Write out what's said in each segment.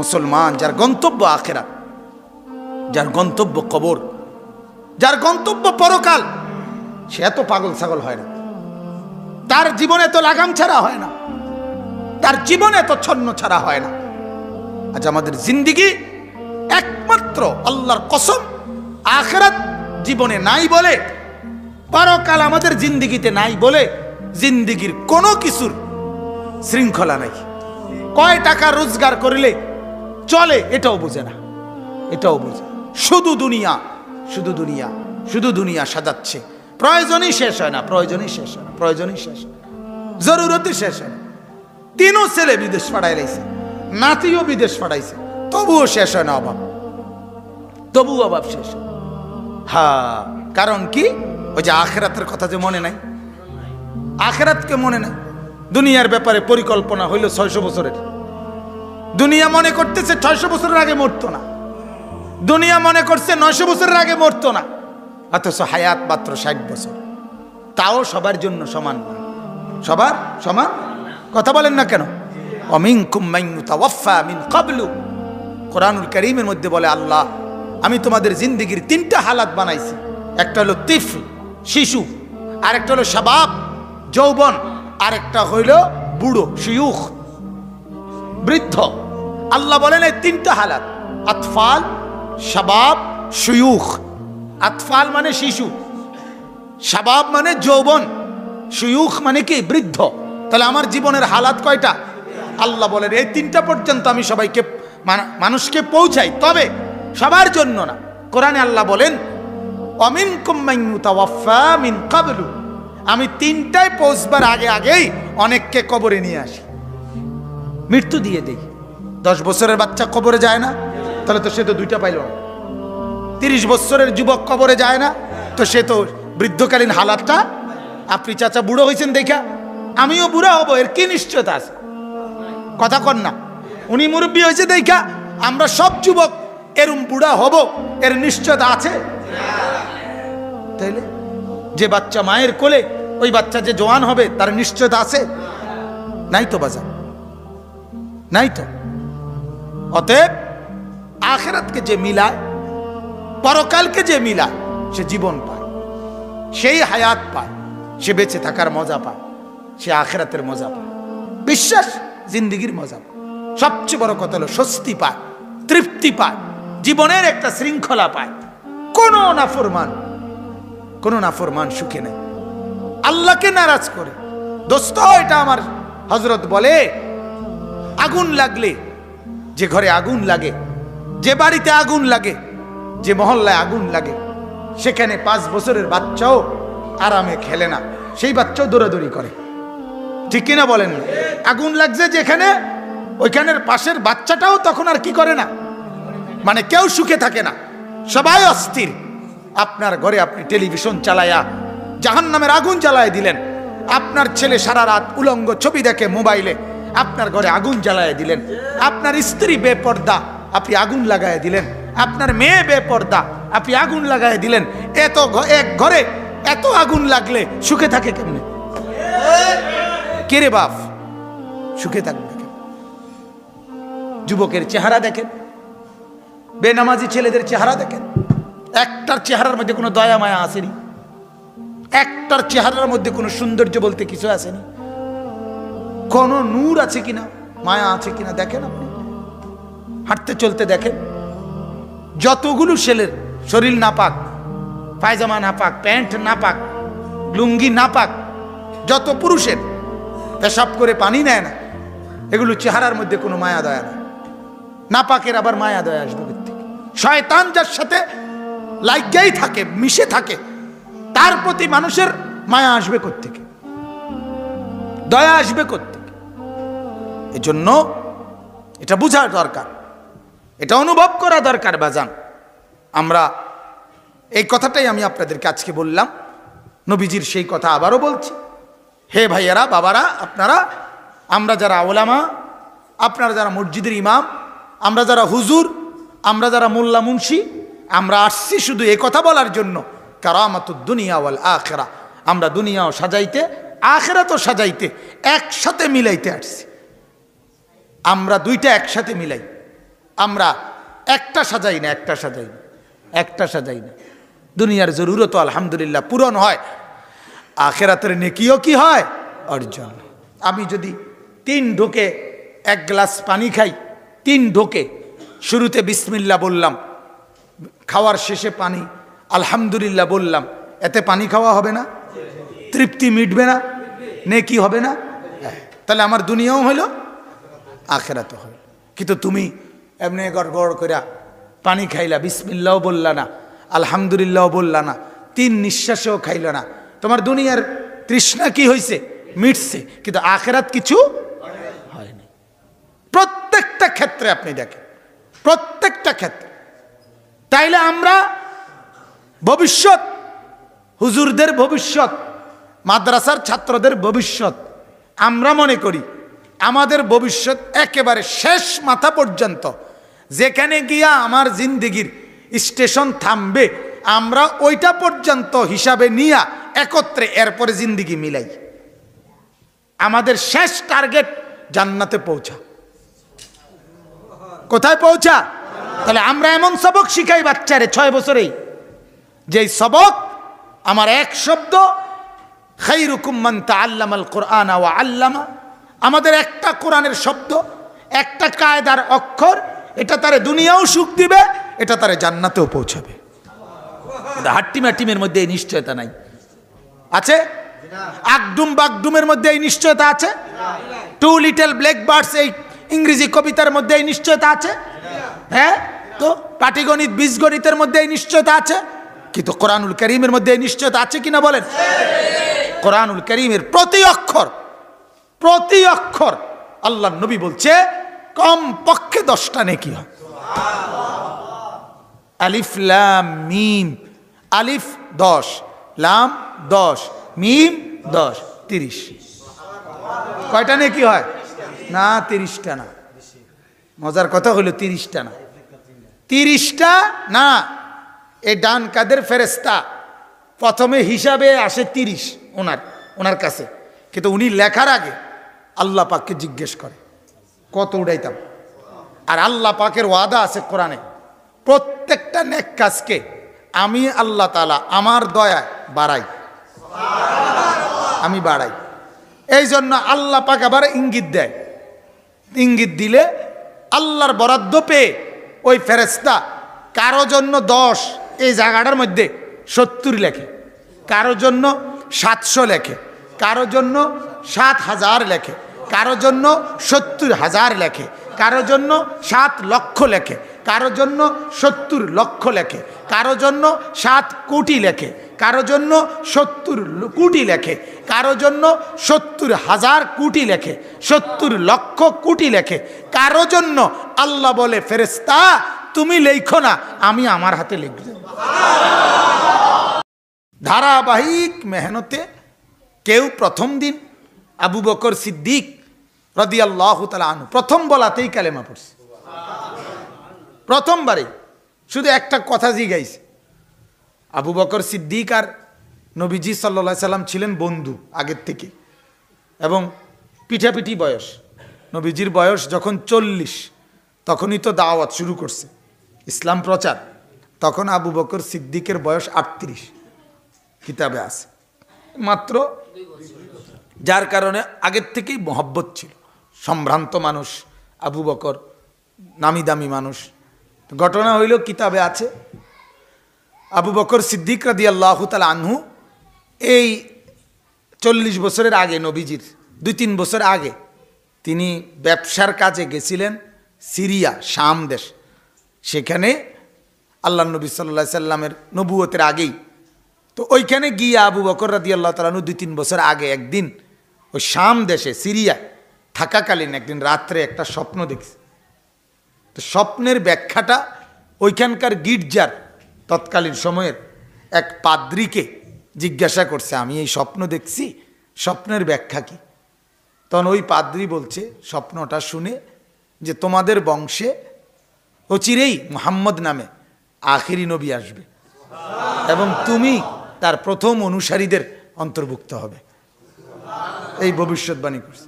মুসলমান যার গন্তব্য আখেরা যার গন্তব্য কবর যার গন্তব্য পরকাল সে এত পাগল ছাগল হয় না তার জীবনে তো লাগাম ছাড়া হয় না তার জীবনে তো ছন্ন ছাড়া হয় না আজ আমাদের জিন্দিগি একমাত্র আল্লাহর কসম আখেরাত জীবনে নাই বলে পরকাল আমাদের জিন্দিগিতে নাই বলে জিন্দিগির কোনো কিছুর শৃঙ্খলা নাই কয় টাকা রোজগার করলে চলে এটাও বোঝে না এটাও বোঝে শুধু দুনিয়া শুধু দুনিয়া শুধু দুনিয়া সাজাচ্ছে প্রয়োজনই শেষ হয় না প্রয়োজনই শেষ হয় না প্রয়োজনই শেষ হয় জরুরতই শেষ হয় তিনও ছেলে বিদেশ পাঠাই রয়েছে নাতিও বিদেশ পাঠাইছে তবুও শেষ হয় না অভাব তবুও অভাব শেষ হা হ্যাঁ, কারণ কি ওই যে আখেরাতের কথা যে মনে নাই আখেরাতকে মনে নাই দুনিয়ার ব্যাপারে পরিকল্পনা হইল ছয়শো বছরের দুনিয়া মনে করতেছে ছয়শো বছরের আগে মরতো না দুনিয়া মনে করছে নয়শো বছরের আগে মরতো না অথচ হায়াত মাত্র ষাট বছর তাও সবার জন্য সমান না সবার সমান কথা বলেন না কেন অমিং কুমাইন কবলু কোরআনুল করিমের মধ্যে বলে আল্লাহ আমি তোমাদের জিন্দিগির তিনটা হালাত বানাইছি একটা হলো তিফ শিশু আরেকটা হলো সবাব যৌবন আরেকটা হইল বুড়ো শিউখ বৃদ্ধ আল্লাহ বলেন এই তিনটা হালাত আতফাল সবাব সুয়ুখ আতফাল মানে শিশু শাবাব মানে যৌবন সুয়ুখ মানে কি বৃদ্ধ তাহলে আমার জীবনের হালাত কয়টা আল্লাহ বলেন এই তিনটা পর্যন্ত আমি সবাইকে মানুষকে পৌঁছাই তবে সবার জন্য না কোরআনে আল্লাহ বলেন অমিন মিন কাবলু আমি তিনটায় পৌঁছবার আগে আগেই অনেককে কবরে নিয়ে আসি মৃত্যু দিয়ে দেই দশ বছরের বাচ্চা কবরে যায় না তাহলে তো সে তো দুইটা পাইল না তিরিশ বছরের যুবক কবরে যায় না তো সে তো বৃদ্ধকালীন হালাতটা আপনি চাচা বুড়ো হয়েছেন দেখা আমিও বুড়া হব এর কি নিশ্চয়তা আছে কথা কন না উনি মুরব্বী হয়েছে দেখা আমরা সব যুবক এরম বুড়া হব এর নিশ্চয়তা আছে তাইলে যে বাচ্চা মায়ের কোলে ওই বাচ্চা যে জোয়ান হবে তার নিশ্চয়তা আছে নাই তো বাজার নাই তো অতএব আখেরাতকে যে মিলায় পরকালকে যে মিলায় সে জীবন পায় সেই হায়াত পায় সে বেঁচে থাকার মজা পায় সে আখেরাতের মজা পায় বিশ্বাস জিন্দিগির মজা পায় সবচেয়ে বড় কথা হলো স্বস্তি পায় তৃপ্তি পায় জীবনের একটা শৃঙ্খলা পায় কোনো নাফরমান কোনো নাফরমান সুখে নেই আল্লাহকে নারাজ করে দোস্ত এটা আমার হজরত বলে আগুন লাগলে যে ঘরে আগুন লাগে যে বাড়িতে আগুন লাগে যে মহল্লায় আগুন লাগে সেখানে পাঁচ বছরের বাচ্চাও আরামে খেলে না সেই বাচ্চাও দৌড়াদৌড়ি করে ঠিক কিনা বলেন আগুন লাগছে যেখানে ওইখানের পাশের বাচ্চাটাও তখন আর কি করে না মানে কেউ সুখে থাকে না সবাই অস্থির আপনার ঘরে আপনি টেলিভিশন চালায়া জাহান নামের আগুন চালায় দিলেন আপনার ছেলে সারা রাত উলঙ্গ ছবি দেখে মোবাইলে আপনার ঘরে আগুন জ্বালায় দিলেন আপনার স্ত্রী বেপর্দা আপনি আগুন লাগায় দিলেন আপনার মেয়ে বেপর্দা আপনি আগুন লাগায় দিলেন এত এক ঘরে এত আগুন লাগলে সুখে থাকে কেমনে কেরে বাপ সুখে থাকবে যুবকের চেহারা দেখেন বেনামাজি ছেলেদের চেহারা দেখেন একটার চেহারার মধ্যে কোনো দয়া মায়া আসেনি একটার চেহারার মধ্যে কোনো সৌন্দর্য বলতে কিছু আসেনি কোনো নূর আছে কিনা মায়া আছে কিনা দেখেন আপনি হাঁটতে চলতে দেখেন যতগুলো ছেলের শরীর না পাক পায়জামা না পাক প্যান্ট না পাক লুঙ্গি না পাক যত পুরুষের পেশাব করে পানি নেয় না এগুলো চেহারার মধ্যে কোনো মায়া দয়া না না পাকের আবার মায়া দয়া আসবে থেকে শয়তান যার সাথে লাইজ্ঞাই থাকে মিশে থাকে তার প্রতি মানুষের মায়া আসবে কোথেকে দয়া আসবে কোথেকে এজন্য এটা বুঝার দরকার এটা অনুভব করা দরকার বাজান আমরা এই কথাটাই আমি আপনাদেরকে আজকে বললাম নবীজির সেই কথা আবারও বলছি হে ভাইয়ারা বাবারা আপনারা আমরা যারা আওলামা আপনারা যারা মসজিদের ইমাম আমরা যারা হুজুর আমরা যারা মোল্লা মুন্সি আমরা আসছি শুধু এ কথা বলার জন্য কারামাত দুনিয়া ওয়াল আখেরা আমরা দুনিয়াও সাজাইতে আখেরা তো সাজাইতে একসাথে মিলাইতে আসছি আমরা দুইটা একসাথে মিলাই আমরা একটা সাজাই না একটা সাজাই না একটা সাজাই না দুনিয়ার জরুরত আলহামদুলিল্লাহ পূরণ হয় আখেরাতের নেকিও কি হয় অর্জন আমি যদি তিন ঢোকে এক গ্লাস পানি খাই তিন ঢোকে শুরুতে বিসমিল্লা বললাম খাওয়ার শেষে পানি আলহামদুলিল্লাহ বললাম এতে পানি খাওয়া হবে না তৃপ্তি মিটবে না নেকি হবে না হ্যাঁ। তাহলে আমার দুনিয়াও হলো আখেরাত হয় কিন্তু তুমি এমনি গড় করে পানি খাইলা বিসমিল্লাও বললা না আলহামদুলিল্লাহ বললা না তিন নিঃশ্বাসেও খাইল না তোমার দুনিয়ার তৃষ্ণা কি হয়েছে মিটছে কিন্তু আখেরাত কিছু হয়নি প্রত্যেকটা ক্ষেত্রে আপনি দেখেন প্রত্যেকটা ক্ষেত্রে তাইলে আমরা ভবিষ্যৎ হুজুরদের ভবিষ্যৎ মাদ্রাসার ছাত্রদের ভবিষ্যৎ আমরা মনে করি আমাদের ভবিষ্যৎ একেবারে শেষ মাথা পর্যন্ত যেখানে গিয়া আমার জিন্দিগির স্টেশন থামবে আমরা ওইটা পর্যন্ত হিসাবে নিয়া একত্রে এরপরে জিন্দিগি মিলাই আমাদের শেষ টার্গেট জান্নাতে পৌঁছা কোথায় পৌঁছা তাহলে আমরা এমন সবক শিখাই বাচ্চারে ছয় বছরেই যেই সবক আমার এক শব্দ খাই রুকুম্মান তা আল্লামাল কোরআনা ও আল্লামা আমাদের একটা কোরআনের শব্দ একটা কায়দার অক্ষর এটা তারে দুনিয়াও সুখ দিবে এটা তারে জান্নাতেও পৌঁছাবে হাট্টিমা মধ্যে এই নিশ্চয়তা নাই আছে আকডুম বাকডুমের মধ্যে এই নিশ্চয়তা আছে টু লিটল ব্ল্যাক বার্ডস এই ইংরেজি কবিতার মধ্যে এই নিশ্চয়তা আছে হ্যাঁ তো পাটিগণিত বীজগণিতের মধ্যে এই নিশ্চয়তা আছে কিন্তু কোরআনুল করিমের মধ্যে এই নিশ্চয়তা আছে কিনা বলেন কোরআনুল করিমের প্রতি অক্ষর প্রতি অক্ষর আল্লাহ নবী বলছে কম পক্ষে দশটা নেকি হয় আলিফ লাম মিম আলিফ দশ লাম দশ মিম দশ তিরিশ কয়টা নেকি হয় না তিরিশটা না মজার কথা হলো তিরিশটা না তিরিশটা না এ ডান কাদের ফেরেস্তা প্রথমে হিসাবে আসে তিরিশ ওনার ওনার কাছে কিন্তু উনি লেখার আগে আল্লাহ পাককে জিজ্ঞেস করে কত উড়াইতাম আর আল্লাহ পাকের ওয়াদা আছে কোরআনে প্রত্যেকটা নেক কাজকে আমি আল্লাহ তালা আমার দয়ায় বাড়াই আমি বাড়াই এই জন্য আল্লাহ পাক আবার ইঙ্গিত দেয় ইঙ্গিত দিলে আল্লাহর বরাদ্দ পেয়ে ওই ফেরেস্তা কারো জন্য দশ এই জায়গাটার মধ্যে সত্তর লেখে কারো জন্য সাতশো লেখে কারো জন্য সাত হাজার লেখে কারো জন্য সত্তর হাজার লেখে কারো জন্য সাত লক্ষ লেখে কারো জন্য সত্তর লক্ষ লেখে কারো জন্য সাত কোটি লেখে কারো জন্য সত্তর কোটি লেখে কারো জন্য সত্তর হাজার কোটি লেখে সত্তর লক্ষ কোটি লেখে কারো জন্য আল্লাহ বলে ফেরেস্তা তুমি লেখো না আমি আমার হাতে লিখব ধারাবাহিক মেহনতে কেউ প্রথম দিন আবু বকর সিদ্দিক রদি প্রথম বলাতেই কালেমা পড়ছে প্রথমবারে শুধু একটা কথা জি গাইছে আবু বকর সিদ্দিক আর নবীজি সাল্লা সাল্লাম ছিলেন বন্ধু আগের থেকে এবং পিঠাপিঠি বয়স নবীজির বয়স যখন চল্লিশ তখনই তো দাওয়াত শুরু করছে ইসলাম প্রচার তখন আবু বকর সিদ্দিকের বয়স আটত্রিশ কিতাবে আছে মাত্র যার কারণে আগের থেকেই মহব্বত ছিল সম্ভ্রান্ত মানুষ আবু বকর নামি দামি মানুষ ঘটনা হইল কিতাবে আছে আবু বকর সিদ্দিক রাদি আল্লাহ তাল আনহু এই চল্লিশ বছরের আগে নবীজির দুই তিন বছর আগে তিনি ব্যবসার কাজে গেছিলেন সিরিয়া শাম দেশ সেখানে আল্লাহ নবী সাল্লা সাল্লামের নবুয়তের আগেই তো ওইখানে গিয়ে আবু বকর রাদি আল্লাহ তালানু দুই তিন বছর আগে একদিন ওই শাম দেশে সিরিয়ায় থাকাকালীন একদিন রাত্রে একটা স্বপ্ন দেখছি তো স্বপ্নের ব্যাখ্যাটা ওইখানকার গির্জার তৎকালীন সময়ের এক পাদ্রিকে জিজ্ঞাসা করছে আমি এই স্বপ্ন দেখছি স্বপ্নের ব্যাখ্যা কি তখন ওই পাদ্রি বলছে স্বপ্নটা শুনে যে তোমাদের বংশে অচিরেই মোহাম্মদ নামে আখিরি নবী আসবে এবং তুমি তার প্রথম অনুসারীদের অন্তর্ভুক্ত হবে এই ভবিষ্যৎবাণী করছে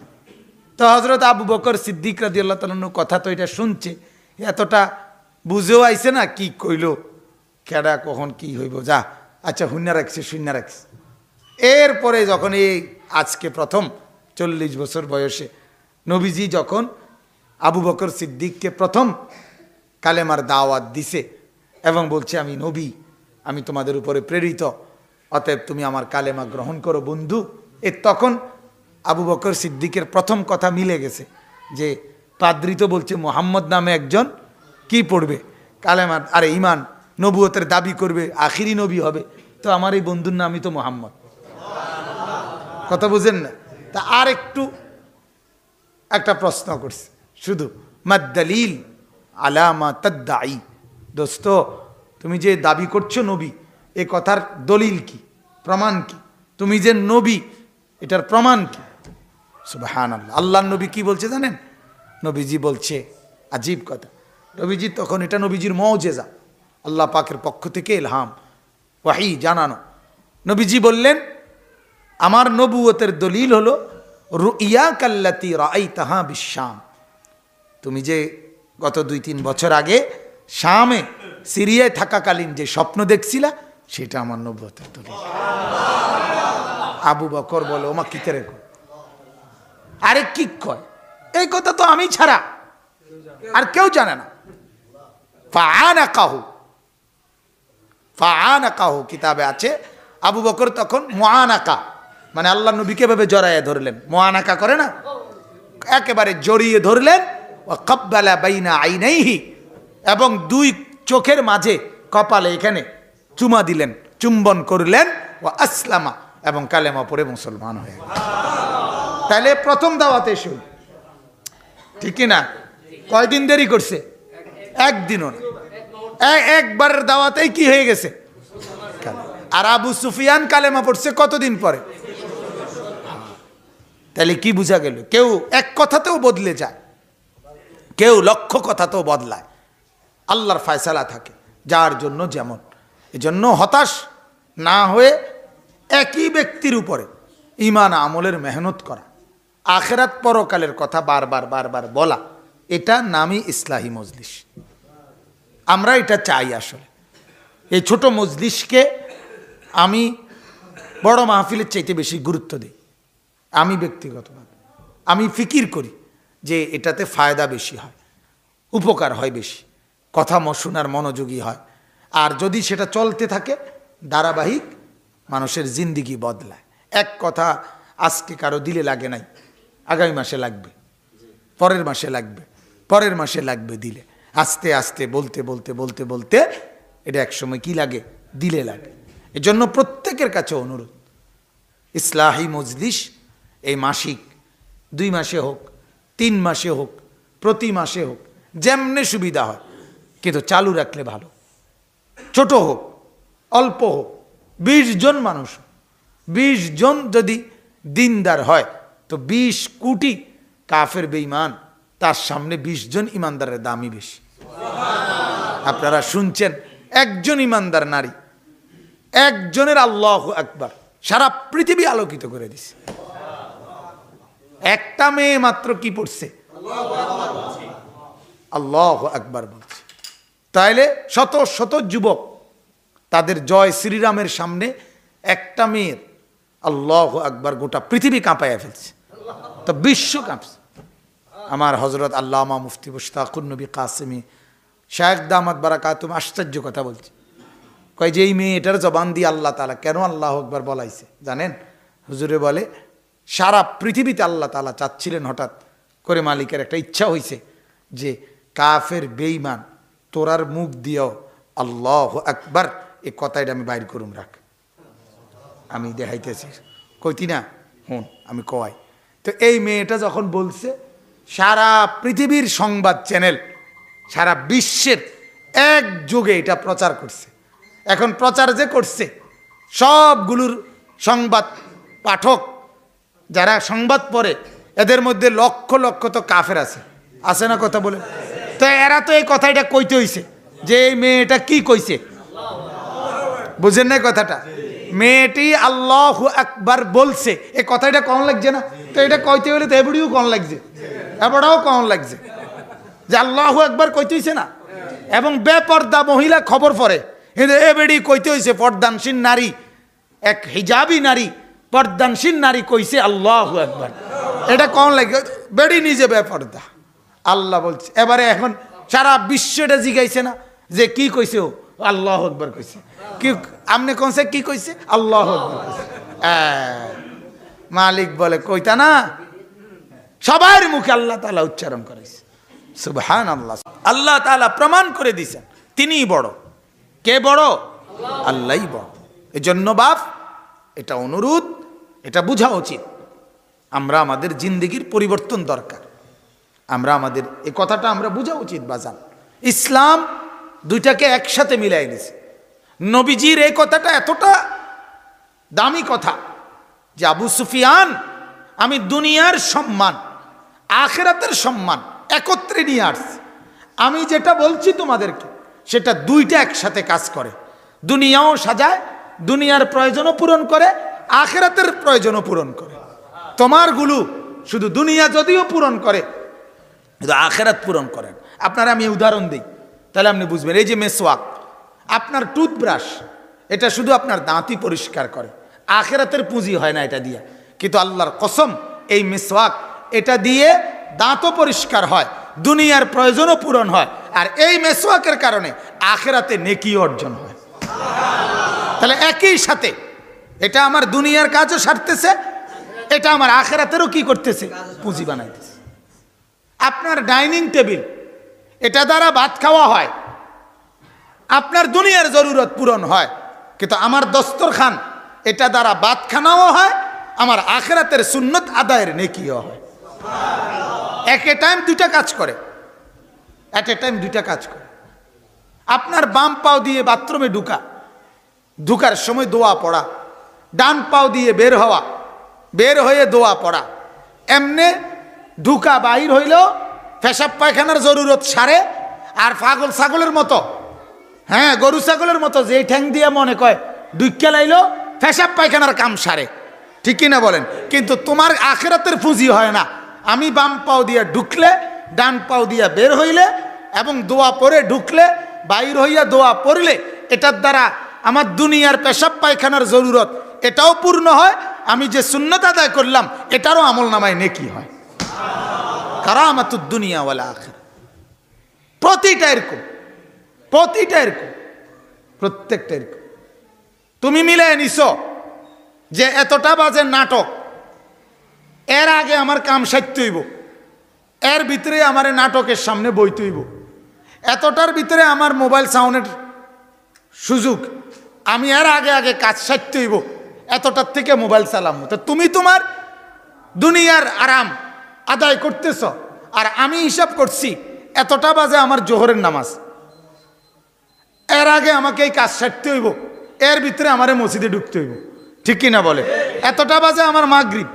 তো হজরত আবু বকর সিদ্দিক রাজি আল্লাহ কথা তো এটা শুনছে এতটা বুঝেও আইছে না কি কইল কেডা কখন কি হইব যা আচ্ছা হুন্না রাখছে শূন্য রাখছে এরপরে যখন এই আজকে প্রথম চল্লিশ বছর বয়সে নবীজি যখন আবু বকর সিদ্দিককে প্রথম কালেমার দাওয়াত দিছে এবং বলছে আমি নবী আমি তোমাদের উপরে প্রেরিত অতএব তুমি আমার কালেমা গ্রহণ করো বন্ধু এ তখন আবু বকর সিদ্দিকের প্রথম কথা মিলে গেছে যে পাদ্রি তো বলছে মোহাম্মদ নামে একজন কি পড়বে কালেমার আরে ইমান নবুয়তের দাবি করবে আখিরি নবী হবে তো আমার এই বন্ধুর নামই তো মোহাম্মদ কথা বুঝেন না তা আর একটু একটা প্রশ্ন করছে শুধু মাদ্দালিল আলামা তদ্দাই দোস্ত তুমি যে দাবি করছো নবী এ কথার দলিল কি প্রমাণ কি তুমি যে নবী এটার প্রমাণ কি সুবাহান আল্লাহ আল্লাহ নবী কি বলছে জানেন নবীজি বলছে আজীব কথা নবীজি তখন এটা নবীজির মৌজেজা আল্লাহ পাকের পক্ষ থেকে এলহাম ওয়াহি জানানো নবীজি বললেন আমার নবুয়তের দলিল হলো রুইয়া কাল্লাতি রাই তাহা বিশ্বাম তুমি যে গত দুই তিন বছর আগে শামে সিরিয়ায় থাকাকালীন যে স্বপ্ন দেখছিলা সেটা আমার নব্বতের দলিল আবু বকর বলো ওমা কিতে রেখো আরে কি কয় এই কথা তো আমি ছাড়া আর কেউ জানে না ফাআনা কাহু কাহু কিতাবে আছে আবু বকর তখন মোয়ানাকা মানে আল্লাহ নবীকে ভাবে জড়াইয়া ধরলেন মোয়ানাকা করে না একেবারে জড়িয়ে ধরলেন ও কব্বালা বাইনা আইনাইহি এবং দুই চোখের মাঝে কপালে এখানে চুমা দিলেন চুম্বন করলেন ও আসলামা এবং কালেমা পরে মুসলমান হয়ে গেল তাহলে প্রথম দাওয়াতে এসে ঠিক না কয়দিন দেরি করছে একদিনও না একবারের দাওয়াতেই কি হয়ে গেছে আর আবু সুফিয়ান কালেমা পড়ছে কতদিন পরে তাহলে কি বুঝা গেল কেউ এক কথাতেও বদলে যায় কেউ লক্ষ কথাতেও বদলায় আল্লাহর ফায়সালা থাকে যার জন্য যেমন এজন্য হতাশ না হয়ে একই ব্যক্তির উপরে ইমান আমলের মেহনত করা আখেরাত পরকালের কথা বারবার বারবার বলা এটা নামই ইসলাহী মজলিস আমরা এটা চাই আসলে এই ছোট মজলিসকে আমি বড় মাহফিলের চাইতে বেশি গুরুত্ব দিই আমি ব্যক্তিগতভাবে আমি ফিকির করি যে এটাতে ফায়দা বেশি হয় উপকার হয় বেশি কথা মশুনার মনোযোগী হয় আর যদি সেটা চলতে থাকে ধারাবাহিক মানুষের জিন্দিগি বদলায় এক কথা আজকে কারো দিলে লাগে নাই আগামী মাসে লাগবে পরের মাসে লাগবে পরের মাসে লাগবে দিলে আস্তে আস্তে বলতে বলতে বলতে বলতে এটা একসময় কি লাগে দিলে লাগে এজন্য প্রত্যেকের কাছে অনুরোধ ইসলাহি মজলিস এই মাসিক দুই মাসে হোক তিন মাসে হোক প্রতি মাসে হোক যেমনে সুবিধা হয় কিন্তু চালু রাখলে ভালো ছোট হোক অল্প হোক বিশ জন মানুষ বিশ জন যদি দিনদার হয় তো ২০ কোটি কাফের বেইমান তার সামনে ২০ জন ইমানদারের দামই বেশি আপনারা শুনছেন একজন ইমানদার নারী একজনের আল্লাহ একবার সারা পৃথিবী আলোকিত করে দিছে একটা মেয়ে মাত্র কি পড়ছে আল্লাহ একবার বলছে তাইলে শত শত যুবক তাদের জয় শ্রীরামের সামনে একটা মেয়ের আল্লাহ একবার গোটা পৃথিবী কাঁপাইয়া ফেলছে তো বিশ্ব কাঁপছে আমার হজরত আল্লামা মুফতি নবী কাসিমি শাহেক দামাত বারাকা তুমি আশ্চর্য কথা বলছি কয় যে এই মেয়ে এটার জবান দিয়ে আল্লাহ তালা কেন আল্লাহ একবার বলাইছে জানেন হুজুরে বলে সারা পৃথিবীতে আল্লাহ তালা চাচ্ছিলেন হঠাৎ করে মালিকের একটা ইচ্ছা হয়েছে যে কাফের বেইমান তোরার মুখ দিয়েও আল্লাহ একবার এ কথাইটা আমি বাইর করুম রাখ আমি দেখাইতেছি কইতি না হুন আমি কয় তো এই মেয়েটা যখন বলছে সারা পৃথিবীর সংবাদ চ্যানেল সারা বিশ্বের এক যুগে এটা প্রচার করছে এখন প্রচার যে করছে সবগুলোর সংবাদ পাঠক যারা সংবাদ পড়ে এদের মধ্যে লক্ষ লক্ষ তো কাফের আছে আছে না কথা বলে তো এরা তো এই কথাটা এটা কইতে হইছে যে এই মেয়েটা কি কইছে বুঝেন না কথাটা মেয়েটি আল্লাহ একবার বলছে এ কথা এটা কম লাগছে না তো এটা কইতে গেলে তো এবড়িও কম লাগছে এবড়াও কম লাগছে যে আল্লাহ একবার কইতে হইছে না এবং বেপর্দা মহিলা খবর পড়ে কিন্তু এবেড়ি কইতে হয়েছে পর্দানসীন নারী এক হিজাবি নারী পর্দানসীন নারী কইছে আল্লাহ একবার এটা কম লাগে বেড়ি নিজে বেপর্দা আল্লাহ বলছে এবারে এখন সারা বিশ্ব এটা জিগাইছে না যে কি কইছে ও আল্লাহ আকবর কইছে কি আপনি কনসে কি কইছে আল্লাহ আকবর মালিক বলে কইতা না সবার মুখে আল্লাহ তালা উচ্চারণ করেছে সুবহান আল্লাহ আল্লাহ তালা প্রমাণ করে দিছেন তিনিই বড় কে বড় আল্লাহই বড় এজন্য বাপ এটা অনুরোধ এটা বোঝা উচিত আমরা আমাদের জিন্দিগির পরিবর্তন দরকার আমরা আমাদের এ কথাটা আমরা বোঝা উচিত বাজান ইসলাম দুইটাকে একসাথে মিলাই নিছে নবীজির এই কথাটা এতটা দামি কথা যে আবু সুফিয়ান আমি দুনিয়ার সম্মান আখেরাতের সম্মান একত্রে নিয়ে আসছি আমি যেটা বলছি তোমাদেরকে সেটা দুইটা একসাথে কাজ করে দুনিয়াও সাজায় দুনিয়ার প্রয়োজনও পূরণ করে আখেরাতের প্রয়োজনও পূরণ করে তোমার গুলু শুধু দুনিয়া যদিও পূরণ করে কিন্তু আখেরাত পূরণ করেন আপনারা আমি উদাহরণ দিই তাহলে আপনি বুঝবেন এই যে মেসওয়াক আপনার টুথব্রাশ এটা শুধু আপনার দাঁতই পরিষ্কার করে আখেরাতের পুঁজি হয় না এটা দিয়ে কিন্তু আল্লাহর কসম এই মেসওয়াক এটা দিয়ে দাঁতও পরিষ্কার হয় দুনিয়ার প্রয়োজনও পূরণ হয় আর এই মেসওয়াকের কারণে আখেরাতে নেকি অর্জন হয় তাহলে একই সাথে এটা আমার দুনিয়ার কাজও সারতেছে এটা আমার আখেরাতেরও কি করতেছে পুঁজি বানাইতেছে আপনার ডাইনিং টেবিল এটা দ্বারা ভাত খাওয়া হয় আপনার দুনিয়ার জরুরত পূরণ হয় কিন্তু আমার দস্তরখান এটা দ্বারা ভাত খানাও হয় আমার আখেরাতের সুন্নত আদায়ের নেকিও হয় একে টাইম দুইটা কাজ করে অ্যাট এ টাইম দুইটা কাজ করে আপনার বাম পাও দিয়ে বাথরুমে ঢুকা ঢুকার সময় দোয়া পড়া ডান পাও দিয়ে বের হওয়া বের হয়ে দোয়া পড়া এমনে ঢুকা বাইর হইলেও পেশাব পায়খানার জরুরত সারে আর পাগল ছাগলের মতো হ্যাঁ গরু ছাগলের মতো যে ঠ্যাং দিয়ে মনে কয় ডুইকা লাইলো পেশাব পায়খানার কাম সারে ঠিক না বলেন কিন্তু তোমার আখেরাতের পুঁজি হয় না আমি বাম পাও দিয়া ঢুকলে ডান পাও দিয়া বের হইলে এবং দোয়া পরে ঢুকলে বাইর হইয়া দোয়া পড়লে এটার দ্বারা আমার দুনিয়ার পেশাব পায়খানার জরুরত এটাও পূর্ণ হয় আমি যে শূন্যতা আদায় করলাম এটারও আমল নামায় নেকি হয় কারামাতুর দুনিয়াওয়ালা আখের প্রতিটা এরকম প্রতিটা এরকম প্রত্যেকটা এরকম তুমি মিলে নিছ যে এতটা বাজে নাটক এর আগে আমার কাম সাইত্যইব এর ভিতরে আমার নাটকের সামনে বই তৈব এতটার ভিতরে আমার মোবাইল সাউন্ডের সুযোগ আমি এর আগে আগে কাজ সাইত্যইব এতটার থেকে মোবাইল চালাম তো তুমি তোমার দুনিয়ার আরাম আদায় করতেছ আর আমি হিসাব করছি এতটা বাজে আমার জোহরের নামাজ এর আগে আমাকে এই কাজ সারতে হইব এর ভিতরে আমারে মসজিদে ঢুকতে হইব ঠিক কিনা বলে এতটা বাজে আমার মাগরিব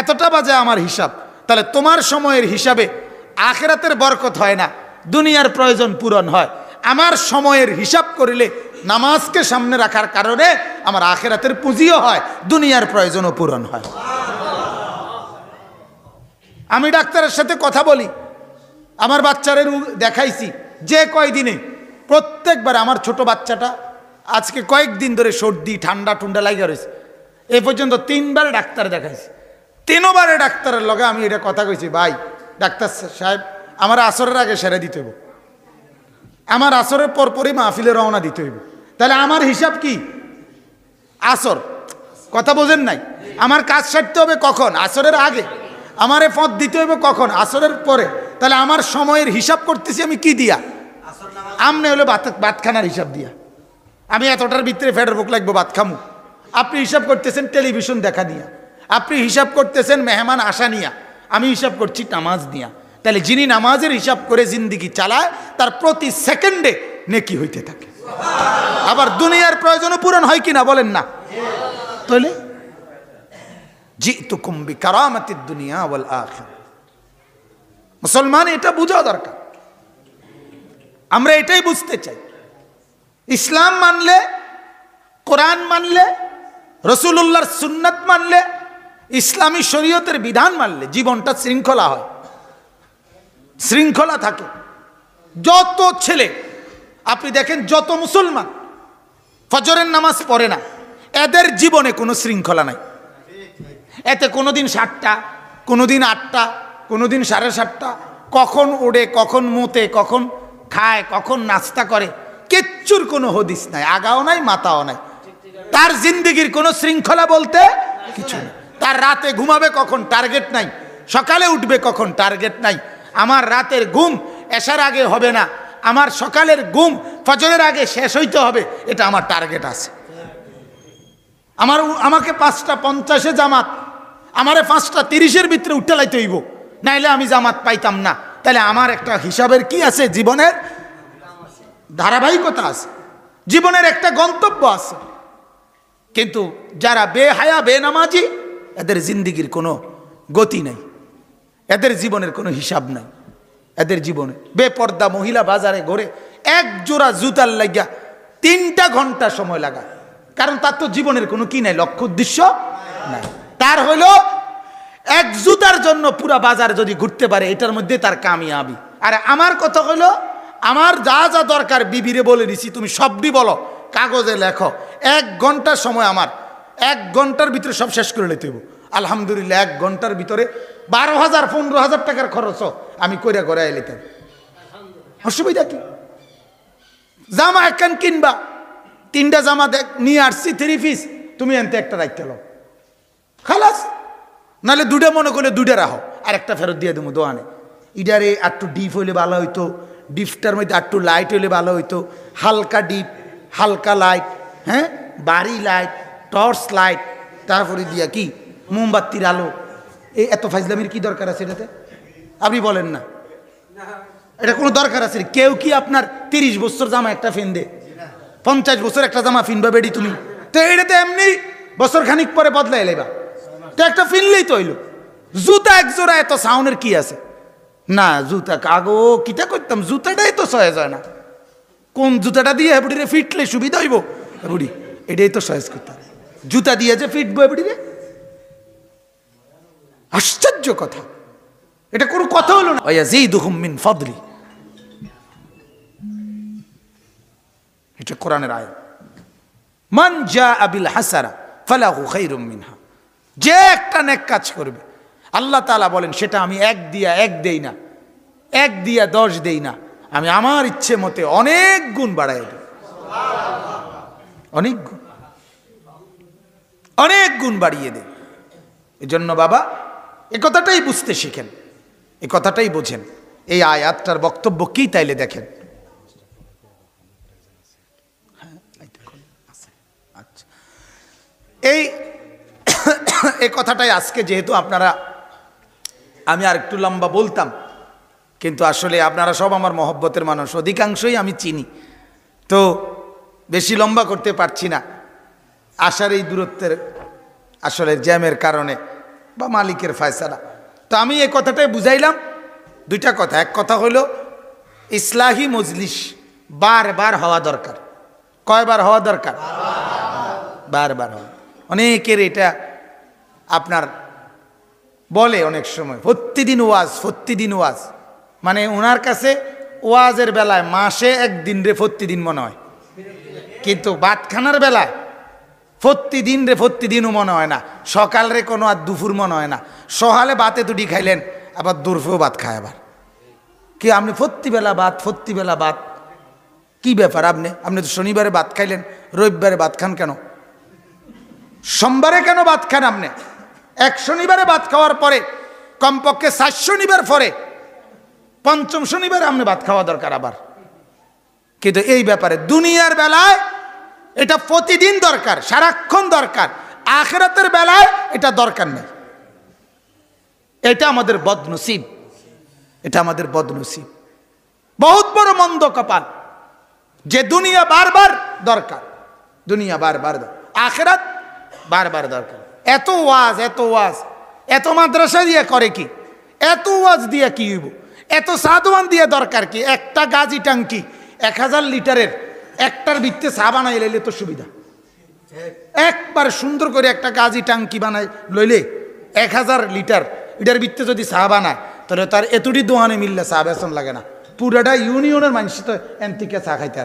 এতটা বাজে আমার হিসাব তাহলে তোমার সময়ের হিসাবে আখেরাতের বরকত হয় না দুনিয়ার প্রয়োজন পূরণ হয় আমার সময়ের হিসাব করিলে নামাজকে সামনে রাখার কারণে আমার আখেরাতের পুঁজিও হয় দুনিয়ার প্রয়োজনও পূরণ হয় আমি ডাক্তারের সাথে কথা বলি আমার বাচ্চারের দেখাইছি যে কয়দিনে প্রত্যেকবার আমার ছোট বাচ্চাটা আজকে কয়েকদিন ধরে সর্দি ঠান্ডা টুন্ডা লাগিয়ে রয়েছে এ পর্যন্ত তিনবার ডাক্তার দেখাইছি তিনবারে ডাক্তারের লগে আমি এটা কথা কইছি ভাই ডাক্তার সাহেব আমার আসরের আগে সেরে দিতে হইব আমার আসরের পরপরই মাহফিলে রওনা দিতে হইব তাহলে আমার হিসাব কি আসর কথা বোঝেন নাই আমার কাজ সারতে হবে কখন আসরের আগে আমারে পথ দিতে হইব কখন আসরের পরে তাহলে আমার সময়ের হিসাব করতেছি আমি কি দিয়া আমনে হলো বাতখানার হিসাব দিয়া আমি এতটার ভিতরে ফেডার বুক লাগবো বাত খামু আপনি হিসাব করতেছেন টেলিভিশন দেখা নিয়া আপনি হিসাব করতেছেন মেহমান আসা নিয়া আমি হিসাব করছি নামাজ নিয়া তাহলে যিনি নামাজের হিসাব করে জিন্দিগি চালায় তার প্রতি সেকেন্ডে নেকি হইতে থাকে আবার দুনিয়ার প্রয়োজনও পূরণ হয় কিনা বলেন না তাহলে জিতু কুম্বি কারামাতির দুনিয়া ওয়াল আখের মুসলমান এটা বোঝা দরকার আমরা এটাই বুঝতে চাই ইসলাম মানলে কোরআন মানলে রসুল্লাহর সুন্নত মানলে ইসলামী শরীয়তের বিধান মানলে জীবনটা শৃঙ্খলা হয় শৃঙ্খলা থাকে যত ছেলে আপনি দেখেন যত মুসলমান ফজরের নামাজ পড়ে না এদের জীবনে কোনো শৃঙ্খলা নাই এতে কোনো দিন সাতটা কোনো দিন আটটা কোনো দিন সাড়ে সাতটা কখন ওড়ে কখন মুতে কখন খায় কখন নাস্তা করে কিচ্ছুর কোনো হদিস নাই আগাও নাই মাতাও নাই তার জিন্দিগির কোনো শৃঙ্খলা বলতে কিছু নেই তার রাতে ঘুমাবে কখন টার্গেট নাই সকালে উঠবে কখন টার্গেট নাই আমার রাতের ঘুম এসার আগে হবে না আমার সকালের ঘুম ফজরের আগে শেষ হইতে হবে এটা আমার টার্গেট আছে আমার আমাকে পাঁচটা পঞ্চাশে জামাত আমারে পাঁচটা তিরিশের ভিতরে উঠে লাইতে হইব নাইলে আমি জামাত পাইতাম না তাহলে আমার একটা হিসাবের কি আছে জীবনের ধারাবাহিকতা আছে জীবনের একটা গন্তব্য আছে কিন্তু যারা বেহায়া বেনামাজি এদের জিন্দিগির কোনো গতি নাই এদের জীবনের কোনো হিসাব নাই এদের জীবনে বেপর্দা মহিলা বাজারে ঘরে এক জোড়া জুতার লাগিয়া তিনটা ঘন্টা সময় লাগা কারণ তার তো জীবনের কোনো কি নাই লক্ষ্য উদ্দেশ্য নাই তার হইল এক জুতার জন্য পুরা বাজার যদি ঘুরতে পারে এটার মধ্যে তার কামিয়াবি আর আমার কথা হইল আমার যা যা দরকার বিবিরে বলে দিছি তুমি সবটি বলো কাগজে লেখো এক ঘন্টার সময় আমার এক ঘন্টার ভিতরে সব শেষ করে নিতে আলহামদুলিল্লাহ এক ঘন্টার ভিতরে বারো হাজার পনেরো হাজার টাকার খরচ আমি করে করে এলিতাম অসুবিধা কি জামা একখান কিনবা তিনটা জামা দেখ নিয়ে আসছি থ্রি পিস তুমি এনতে একটা রাখতে লো খালাস নাহলে দুটা মনে করলে দুটা রাখো আর একটা ফেরত দিয়ে দেবো দোয়ানে ইডারে একটু ডিপ হইলে ভালো হইতো ডিপটার মধ্যে একটু লাইট হইলে ভালো হইতো হালকা ডিপ হালকা লাইট হ্যাঁ বাড়ি লাইট টর্চ লাইট তারপরে দিয়া কি মোমবাতির আলো এই এত ফাইজলামির কি দরকার আছে এটাতে আপনি বলেন না এটা কোনো দরকার আছে কেউ কি আপনার তিরিশ বছর জামা একটা ফেন দে পঞ্চাশ বছর একটা জামা ফিনবা বেডি তুমি তো এটাতে এমনি বছর খানিক পরে বদলাই লেবা তো একটা ফিনলেই তো হইল জুতা একজোড়া এত সাউন্ডের কি আছে না জুতা কাগো কিটা করতাম জুতাটাই তো সয়েজ হয় না কোন জুতাটা দিয়ে রে ফিটলে সুবিধা হইব বুড়ি এটাই তো সয়েজ করতাম জুতা দিয়ে যে ফিটবো রে আশ্চর্য কথা এটা কোনো কথা হলো না জি মিন ফদলি এটা কোরআনের আয় মান জা আবিল হাসারা ফালাহু খাইরুম মিনহা যে একটা নেক কাজ করবে আল্লাহ তালা বলেন সেটা আমি এক দিয়া এক দেই না এক দিয়া দশ দেই না আমি আমার ইচ্ছে মতে অনেক গুণ বাড়াই দেব অনেক গুণ অনেক গুণ বাড়িয়ে দেব এজন্য বাবা এ কথাটাই বুঝতে শিখেন এ কথাটাই বোঝেন এই আয়াতটার বক্তব্য কি তাইলে দেখেন হ্যাঁ, এই এ কথাটাই আজকে যেহেতু আপনারা আমি আর একটু লম্বা বলতাম কিন্তু আসলে আপনারা সব আমার মহব্বতের মানুষ অধিকাংশই আমি চিনি তো বেশি লম্বা করতে পারছি না আসার এই দূরত্বের আসলে জ্যামের কারণে বা মালিকের ফায়সালা তো আমি এই কথাটাই বুঝাইলাম দুইটা কথা এক কথা হলো ইসলাহী মজলিস বারবার হওয়া দরকার কয়বার হওয়া দরকার বারবার হওয়া অনেকের এটা আপনার বলে অনেক সময় প্রতিদিন ওয়াজ প্রতিদিন ওয়াজ মানে ওনার কাছে ওয়াজের বেলায় মাসে একদিন রে প্রতিদিন মনে হয় কিন্তু বাতখানার বেলায় প্রতিদিন রে প্রতিদিনও মনে হয় না সকাল রে কোনো আর দুপুর মনে হয় না সকালে বাতে দুটি খাইলেন আবার দুর্ফেও ভাত খায় আবার কি আপনি ফত্তিবেলা বাত বেলা বাত কি ব্যাপার আপনি আপনি তো শনিবারে ভাত খাইলেন রবিবারে ভাত খান কেন সোমবারে কেন ভাত খান আপনি এক শনিবারে ভাত খাওয়ার পরে কমপক্ষে সাত শনিবার পরে পঞ্চম শনিবারে আপনি ভাত খাওয়া দরকার আবার কিন্তু এই ব্যাপারে দুনিয়ার বেলায় এটা প্রতিদিন দরকার সারাক্ষণ দরকার আখেরাতের বেলায় এটা দরকার নেই এটা আমাদের বদনসিব এটা আমাদের বদনসিব বহুত বড় মন্দ কপাল যে দুনিয়া বারবার দরকার দুনিয়া বারবার আখেরাত বারবার দরকার এত ওয়াজ এত ওয়াজ এত মাদ্রাসা দিয়ে করে কি এত ওয়াজ দিয়ে কি হইব এত সাদওয়ান দিয়ে দরকার কি একটা গাজি ট্যাঙ্কি এক হাজার লিটারের একটার ভিত্তে চা বানাই লাইলে তো সুবিধা একবার সুন্দর করে একটা গাজি ট্যাঙ্কি বানাই লইলে এক হাজার লিটার এটার ভিত্তে যদি চা বানায় তাহলে তার এতটি দোহানে মিললে চা বেসন লাগে না পুরাটা ইউনিয়নের মানুষ তো এনতিকে চা খাইতে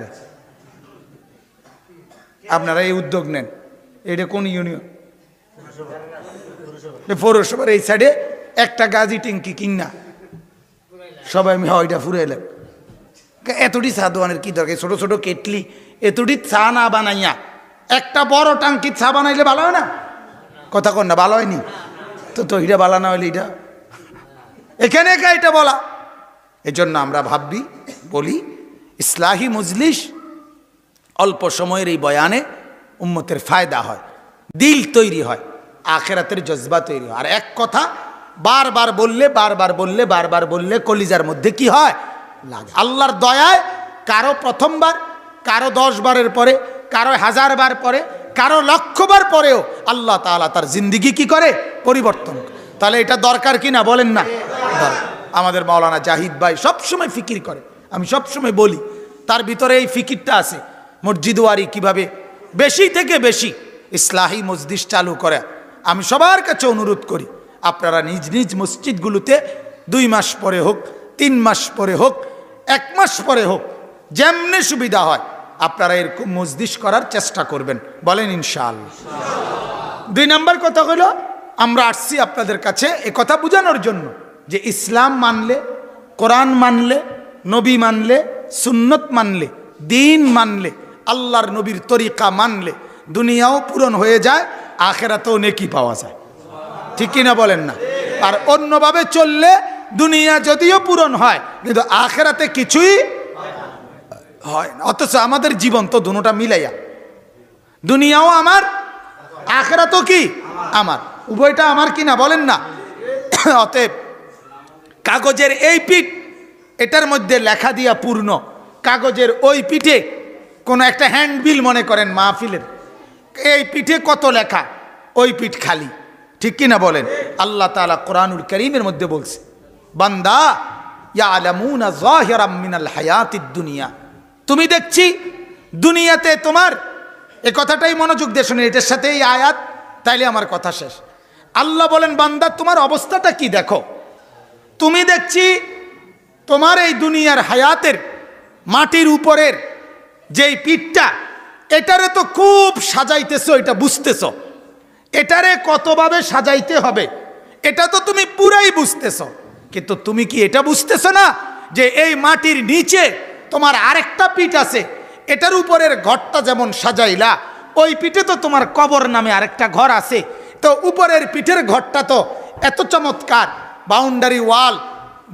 আপনারা এই উদ্যোগ নেন এটা কোন ইউনিয়ন মানে পৌরসভার এই সাইডে একটা গাজি ট্যাঙ্কি কিনা সবাই আমি হয়টা ফুরে এলাম এতটি চা দোয়ানের কী দরকার ছোট ছোট কেটলি এতটি চা না বানাইয়া একটা বড় টাঙ্কির চা বানাইলে ভালো হয় না কথা কন না ভালো হয়নি তো তো এটা বালা না হইলে এটা এখানে কে এটা বলা এজন্য আমরা ভাববি বলি ইসলাহি মজলিস অল্প সময়ের এই বয়ানে উম্মতের ফায়দা হয় দিল তৈরি হয় আখেরাতের জজ্বা তৈরি হয় আর এক কথা বারবার বললে বারবার বললে বারবার বললে কলিজার মধ্যে কি হয় লাগে আল্লাহর দয়ায় কারো প্রথমবার কারো দশ বারের পরে কারো হাজার বার পরে কারো লক্ষবার পরেও আল্লাহ তালা তার জিন্দিগি কি করে পরিবর্তন তাহলে এটা দরকার কি না বলেন না আমাদের মাওলানা জাহিদ ভাই সবসময় ফিকির করে আমি সবসময় বলি তার ভিতরে এই ফিকিরটা আছে মসজিদওয়ারি কিভাবে বেশি থেকে বেশি ইসলাহী মসজিদ চালু করে আমি সবার কাছে অনুরোধ করি আপনারা নিজ নিজ মসজিদগুলোতে দুই মাস পরে হোক তিন মাস পরে হোক এক মাস পরে হোক যেমনে সুবিধা হয় আপনারা এরকম মসজিদ করার চেষ্টা করবেন বলেন ইনশাল দুই নম্বর কথা হলো আমরা আসছি আপনাদের কাছে এ কথা বোঝানোর জন্য যে ইসলাম মানলে কোরআন মানলে নবী মানলে সুন্নত মানলে দিন মানলে আল্লাহর নবীর তরিকা মানলে দুনিয়াও পূরণ হয়ে যায় আখেরাতেও নেকি পাওয়া যায় ঠিক কিনা বলেন না আর অন্যভাবে চললে দুনিয়া যদিও পূরণ হয় কিন্তু আখেরাতে কিছুই হয় অথচ আমাদের জীবন তো দুটা মিলাইয়া দুনিয়াও আমার আখেরাতও কি আমার উভয়টা আমার কি না বলেন না অতএব কাগজের এই পিঠ এটার মধ্যে লেখা দিয়া পূর্ণ কাগজের ওই পিঠে কোনো একটা হ্যান্ডবিল মনে করেন মাহফিলের এই পিঠে কত লেখা ওই পিঠ খালি ঠিক কিনা বলেন আল্লাহ তালা কোরআনুল করিমের মধ্যে বলছে বান্দা ইয়া মিনাল দুনিয়া তুমি দেখছি দুনিয়াতে তোমার এ কথাটাই মনোযোগ দিয়ে শুনে এটার সাথে এই আয়াত তাইলে আমার কথা শেষ আল্লাহ বলেন বান্দা তোমার অবস্থাটা কি দেখো তুমি দেখছি তোমার এই দুনিয়ার হায়াতের মাটির উপরের যেই পিঠটা এটারে তো খুব সাজাইতেছ এটা বুঝতেছ এটারে কতভাবে সাজাইতে হবে এটা তো তুমি পুরাই বুঝতেছ কিন্তু তুমি কি এটা বুঝতেছ না যে এই মাটির নিচে তোমার আরেকটা পিঠ আছে এটার উপরের ঘরটা যেমন সাজাইলা ওই পিঠে তো তোমার কবর নামে আরেকটা ঘর আছে তো উপরের পিঠের ঘরটা তো এত চমৎকার বাউন্ডারি ওয়াল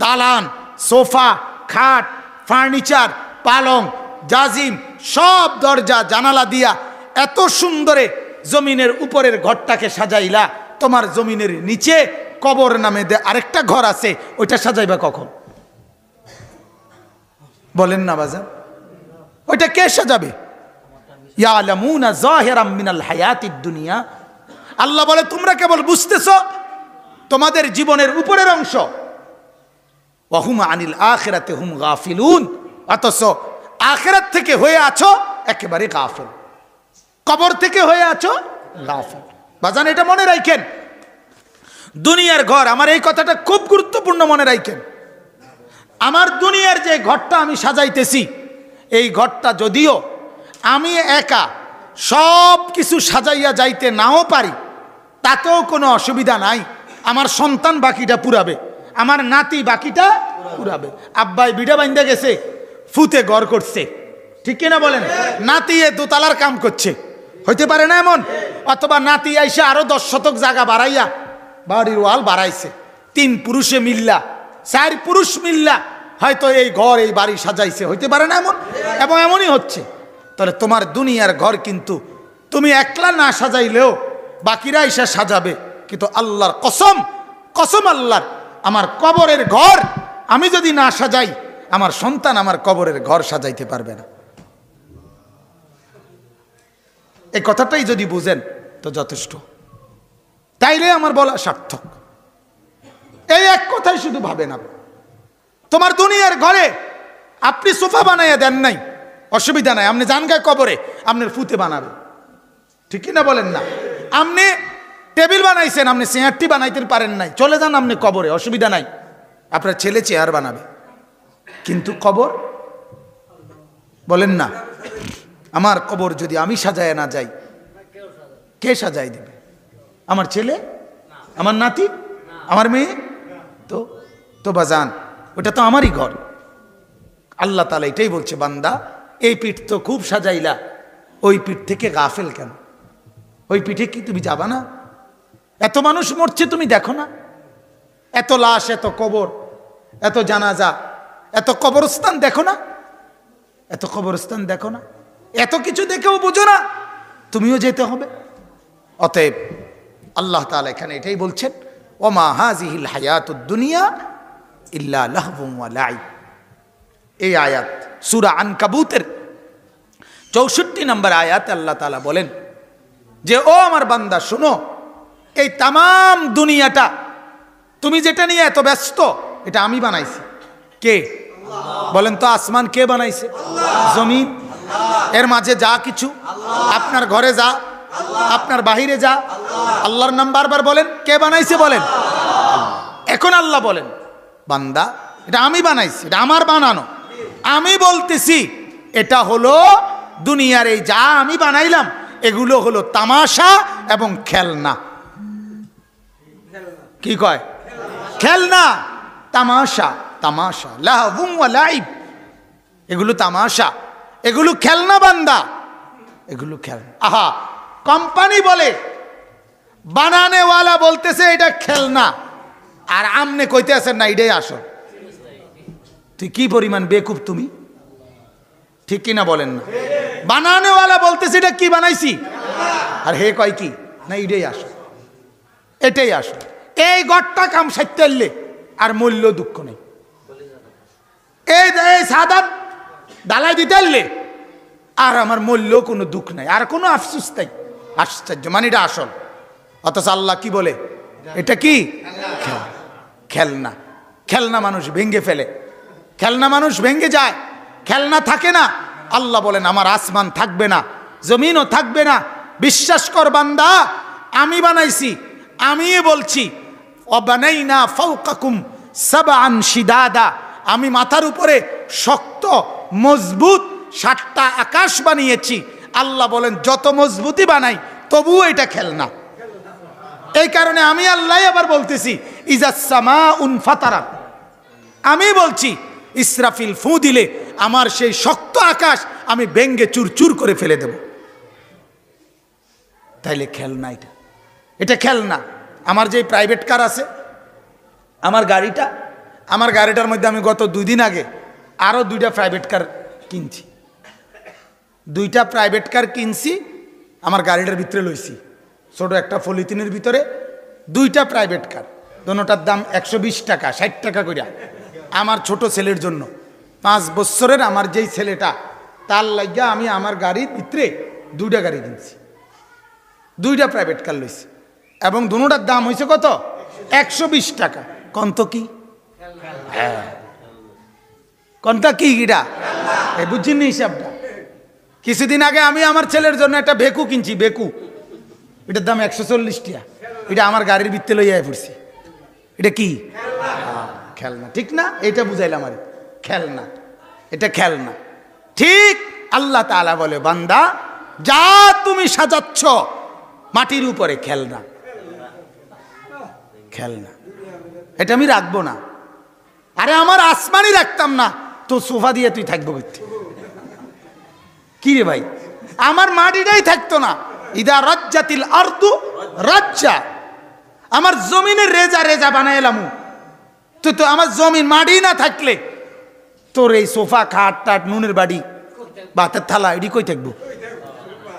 দালান সোফা খাট ফার্নিচার পালং জাজিম সব দরজা জানালা দিয়া এত সুন্দরে জমিনের উপরের ঘরটাকে সাজাইলা তোমার জমিনের নিচে কবর নামে দে আরেকটা ঘর আছে ওইটা সাজাইবা কখন বলেন না বাজা ওইটা কে সাজাবে মিনাল দুনিয়া আল্লাহ বলে তোমরা কেবল বুঝতেছ তোমাদের জীবনের উপরের অংশ অহুমা আনিল আখেরাতে হুম গাফিলুন অথচ আখেরাত থেকে হয়ে আছো একেবারে গাফেল কবর থেকে হয়ে আছো গাফেল বাজান এটা মনে রাখেন দুনিয়ার ঘর আমার এই কথাটা খুব গুরুত্বপূর্ণ মনে রাখেন আমার দুনিয়ার যে ঘরটা আমি সাজাইতেছি এই ঘরটা যদিও আমি একা সব কিছু সাজাইয়া যাইতে নাও পারি তাতেও কোনো অসুবিধা নাই আমার সন্তান বাকিটা পুরাবে আমার নাতি বাকিটা পুরাবে আব্বাই বিড়া বাইন্দা গেছে ফুতে গড় করছে ঠিক কিনা বলেন নাতিয়ে দোতলার কাম করছে হইতে পারে না এমন অথবা নাতি আইসে আরো দশ শতক জায়গা বাড়াইয়া বাড়ির ওয়াল বাড়াইছে তিন পুরুষে মিল্লা চার পুরুষ মিল্লা হয়তো এই ঘর এই বাড়ি সাজাইছে হইতে পারে না এমন এবং এমনই হচ্ছে তাহলে তোমার দুনিয়ার ঘর কিন্তু তুমি একলা না সাজাইলেও বাকিরা এসে সাজাবে কিন্তু আল্লাহর কসম কসম আল্লাহর আমার কবরের ঘর আমি যদি না সাজাই আমার সন্তান আমার কবরের ঘর সাজাইতে পারবে না এই কথাটাই যদি বুঝেন তো যথেষ্ট তাইলে আমার বলা সার্থক এই এক কথাই শুধু ভাবেন আপনি তোমার দুনিয়ার ঘরে আপনি সোফা বানাইয়া দেন নাই অসুবিধা নাই আপনি জানগায় কবরে আপনার ফুতে বানাবে ঠিকই না বলেন না আপনি টেবিল বানাইছেন আপনি চেয়ারটি বানাইতে পারেন নাই চলে যান আপনি কবরে অসুবিধা নাই আপনার ছেলে চেয়ার বানাবে কিন্তু কবর বলেন না আমার কবর যদি আমি সাজায় না যাই কে সাজায় দেবে আমার ছেলে আমার নাতি আমার মেয়ে তো তো বাজান ওটা তো আমারই ঘর আল্লাহ তালা এটাই বলছে বান্দা এই পিঠ তো খুব সাজাইলা ওই পিঠ থেকে গাফেল কেন ওই পিঠে কি তুমি যাবা না এত মানুষ মরছে তুমি দেখো না এত লাশ এত কবর এত জানাজা এত কবরস্থান দেখো না এত কবরস্থান দেখো না এত কিছু দেখেও বুঝো না তুমিও যেতে হবে অতএব আল্লাহ তালা এখানে এটাই বলছেন ও মা হাজিহিল হায়াত দুনিয়া ইল্লাহলাই এই আয়াত সুরা আন কাবুতের চৌষট্টি নম্বর আয়াত আল্লাহ তালা বলেন যে ও আমার বান্দা শুনো এই তাম দুনিয়াটা তুমি যেটা নিয়ে এত ব্যস্ত এটা আমি বানাইছি কে বলেন তো আসমান কে বানাইছে জমিন এর মাঝে যা কিছু আপনার ঘরে যা আপনার বাহিরে যা আল্লাহর নাম বারবার বলেন কে বানাইছে বলেন এখন আল্লাহ বলেন বান্দা এটা আমি বানাইছি এটা আমার বানানো আমি বলতেছি এটা হলো দুনিয়ার এই যা আমি বানাইলাম এগুলো হলো তামাশা এবং খেলনা কি কয় খেলনা তামাশা তামাশা লাহুম লাইব এগুলো তামাশা এগুলো খেলনা বান্দা এগুলো খেলনা আহা কোম্পানি বলে বানানেওয়ালা বলতেছে এটা খেলনা আর আমনে কইতে আসেন না এটাই আস তুই কি পরিমাণ বেকুব তুমি ঠিক কিনা বলেন না বানানেওয়ালা বলতেছে এটা কি বানাইছি আর হে কয় কি না এটাই আস এটাই আস এই গড়টা কাম সাইতে আর মূল্য দুঃখ নেই এই এই সাদাত দালাই দিতে আনলে আর আমার মূল্য কোনো দুঃখ নাই আর কোনো আফসুস নাই আশ্চর্য মানে এটা আসল অথচ আল্লাহ কি বলে এটা কি খেলনা খেলনা মানুষ ভেঙ্গে ফেলে খেলনা মানুষ ভেঙ্গে যায় খেলনা থাকে না আল্লাহ বলেন আমার আসমান থাকবে না জমিনও থাকবে না বিশ্বাস কর বান্দা আমি বানাইছি আমি বলছি অবানাই না ফৌকাকুম আনসি শিদাদা আমি মাথার উপরে শক্ত মজবুত সাতটা আকাশ বানিয়েছি আল্লাহ বলেন যত মজবুতি বানাই তবুও এটা খেলনা এই কারণে আমি আল্লাহ আবার বলতেছি ইজাসমা ফাতারা আমি বলছি ইসরাফিল ফু দিলে আমার সেই শক্ত আকাশ আমি ব্যঙ্গে চুরচুর করে ফেলে দেব তাইলে খেলনা এটা এটা খেলনা আমার যে প্রাইভেট কার আছে আমার গাড়িটা আমার গাড়িটার মধ্যে আমি গত দুই দিন আগে আরও দুইটা প্রাইভেট কার কিনছি দুইটা প্রাইভেট কার কিনছি আমার গাড়িটার ভিতরে লইছি ছোট একটা ফলিথিনের ভিতরে দুইটা প্রাইভেট কার দোনোটার দাম একশো টাকা ষাট টাকা করিয়া আমার ছোট ছেলের জন্য পাঁচ বছরের আমার যেই ছেলেটা তার লাগিয়া আমি আমার গাড়ির ভিতরে দুইটা গাড়ি কিনছি দুইটা প্রাইভেট কার লইছি এবং দুটার দাম হয়েছে কত একশো টাকা কন্ত কি হ্যাঁ কোনটা কি গিটা বুঝছেন না হিসাবটা কিছুদিন আগে আমি আমার ছেলের জন্য একটা বেকু কিনছি বেকু এটার দাম একশো চল্লিশ টিয়া এটা আমার গাড়ির বৃত্তে লইয়া পড়ছি এটা কি হ্যাঁ, খেলনা ঠিক না এটা বুঝাইলাম আরে খেলনা এটা খেলনা ঠিক আল্লাহ তালা বলে বান্দা যা তুমি সাজাচ্ছ মাটির উপরে খেলনা খেলনা এটা আমি রাখবো না আরে আমার আসমানই রাখতাম না তো সোফা দিয়ে তুই থাকবো করতে কি রে ভাই আমার মাটিটাই থাকতো না ইদা তিল আর্দু রজ্জা আমার জমিনের রেজা রেজা বানাই এলাম তো তো আমার জমিন মাটি না থাকলে তোর এই সোফা খাট টাট নুনের বাড়ি বাতের থালা এটি কই থাকবো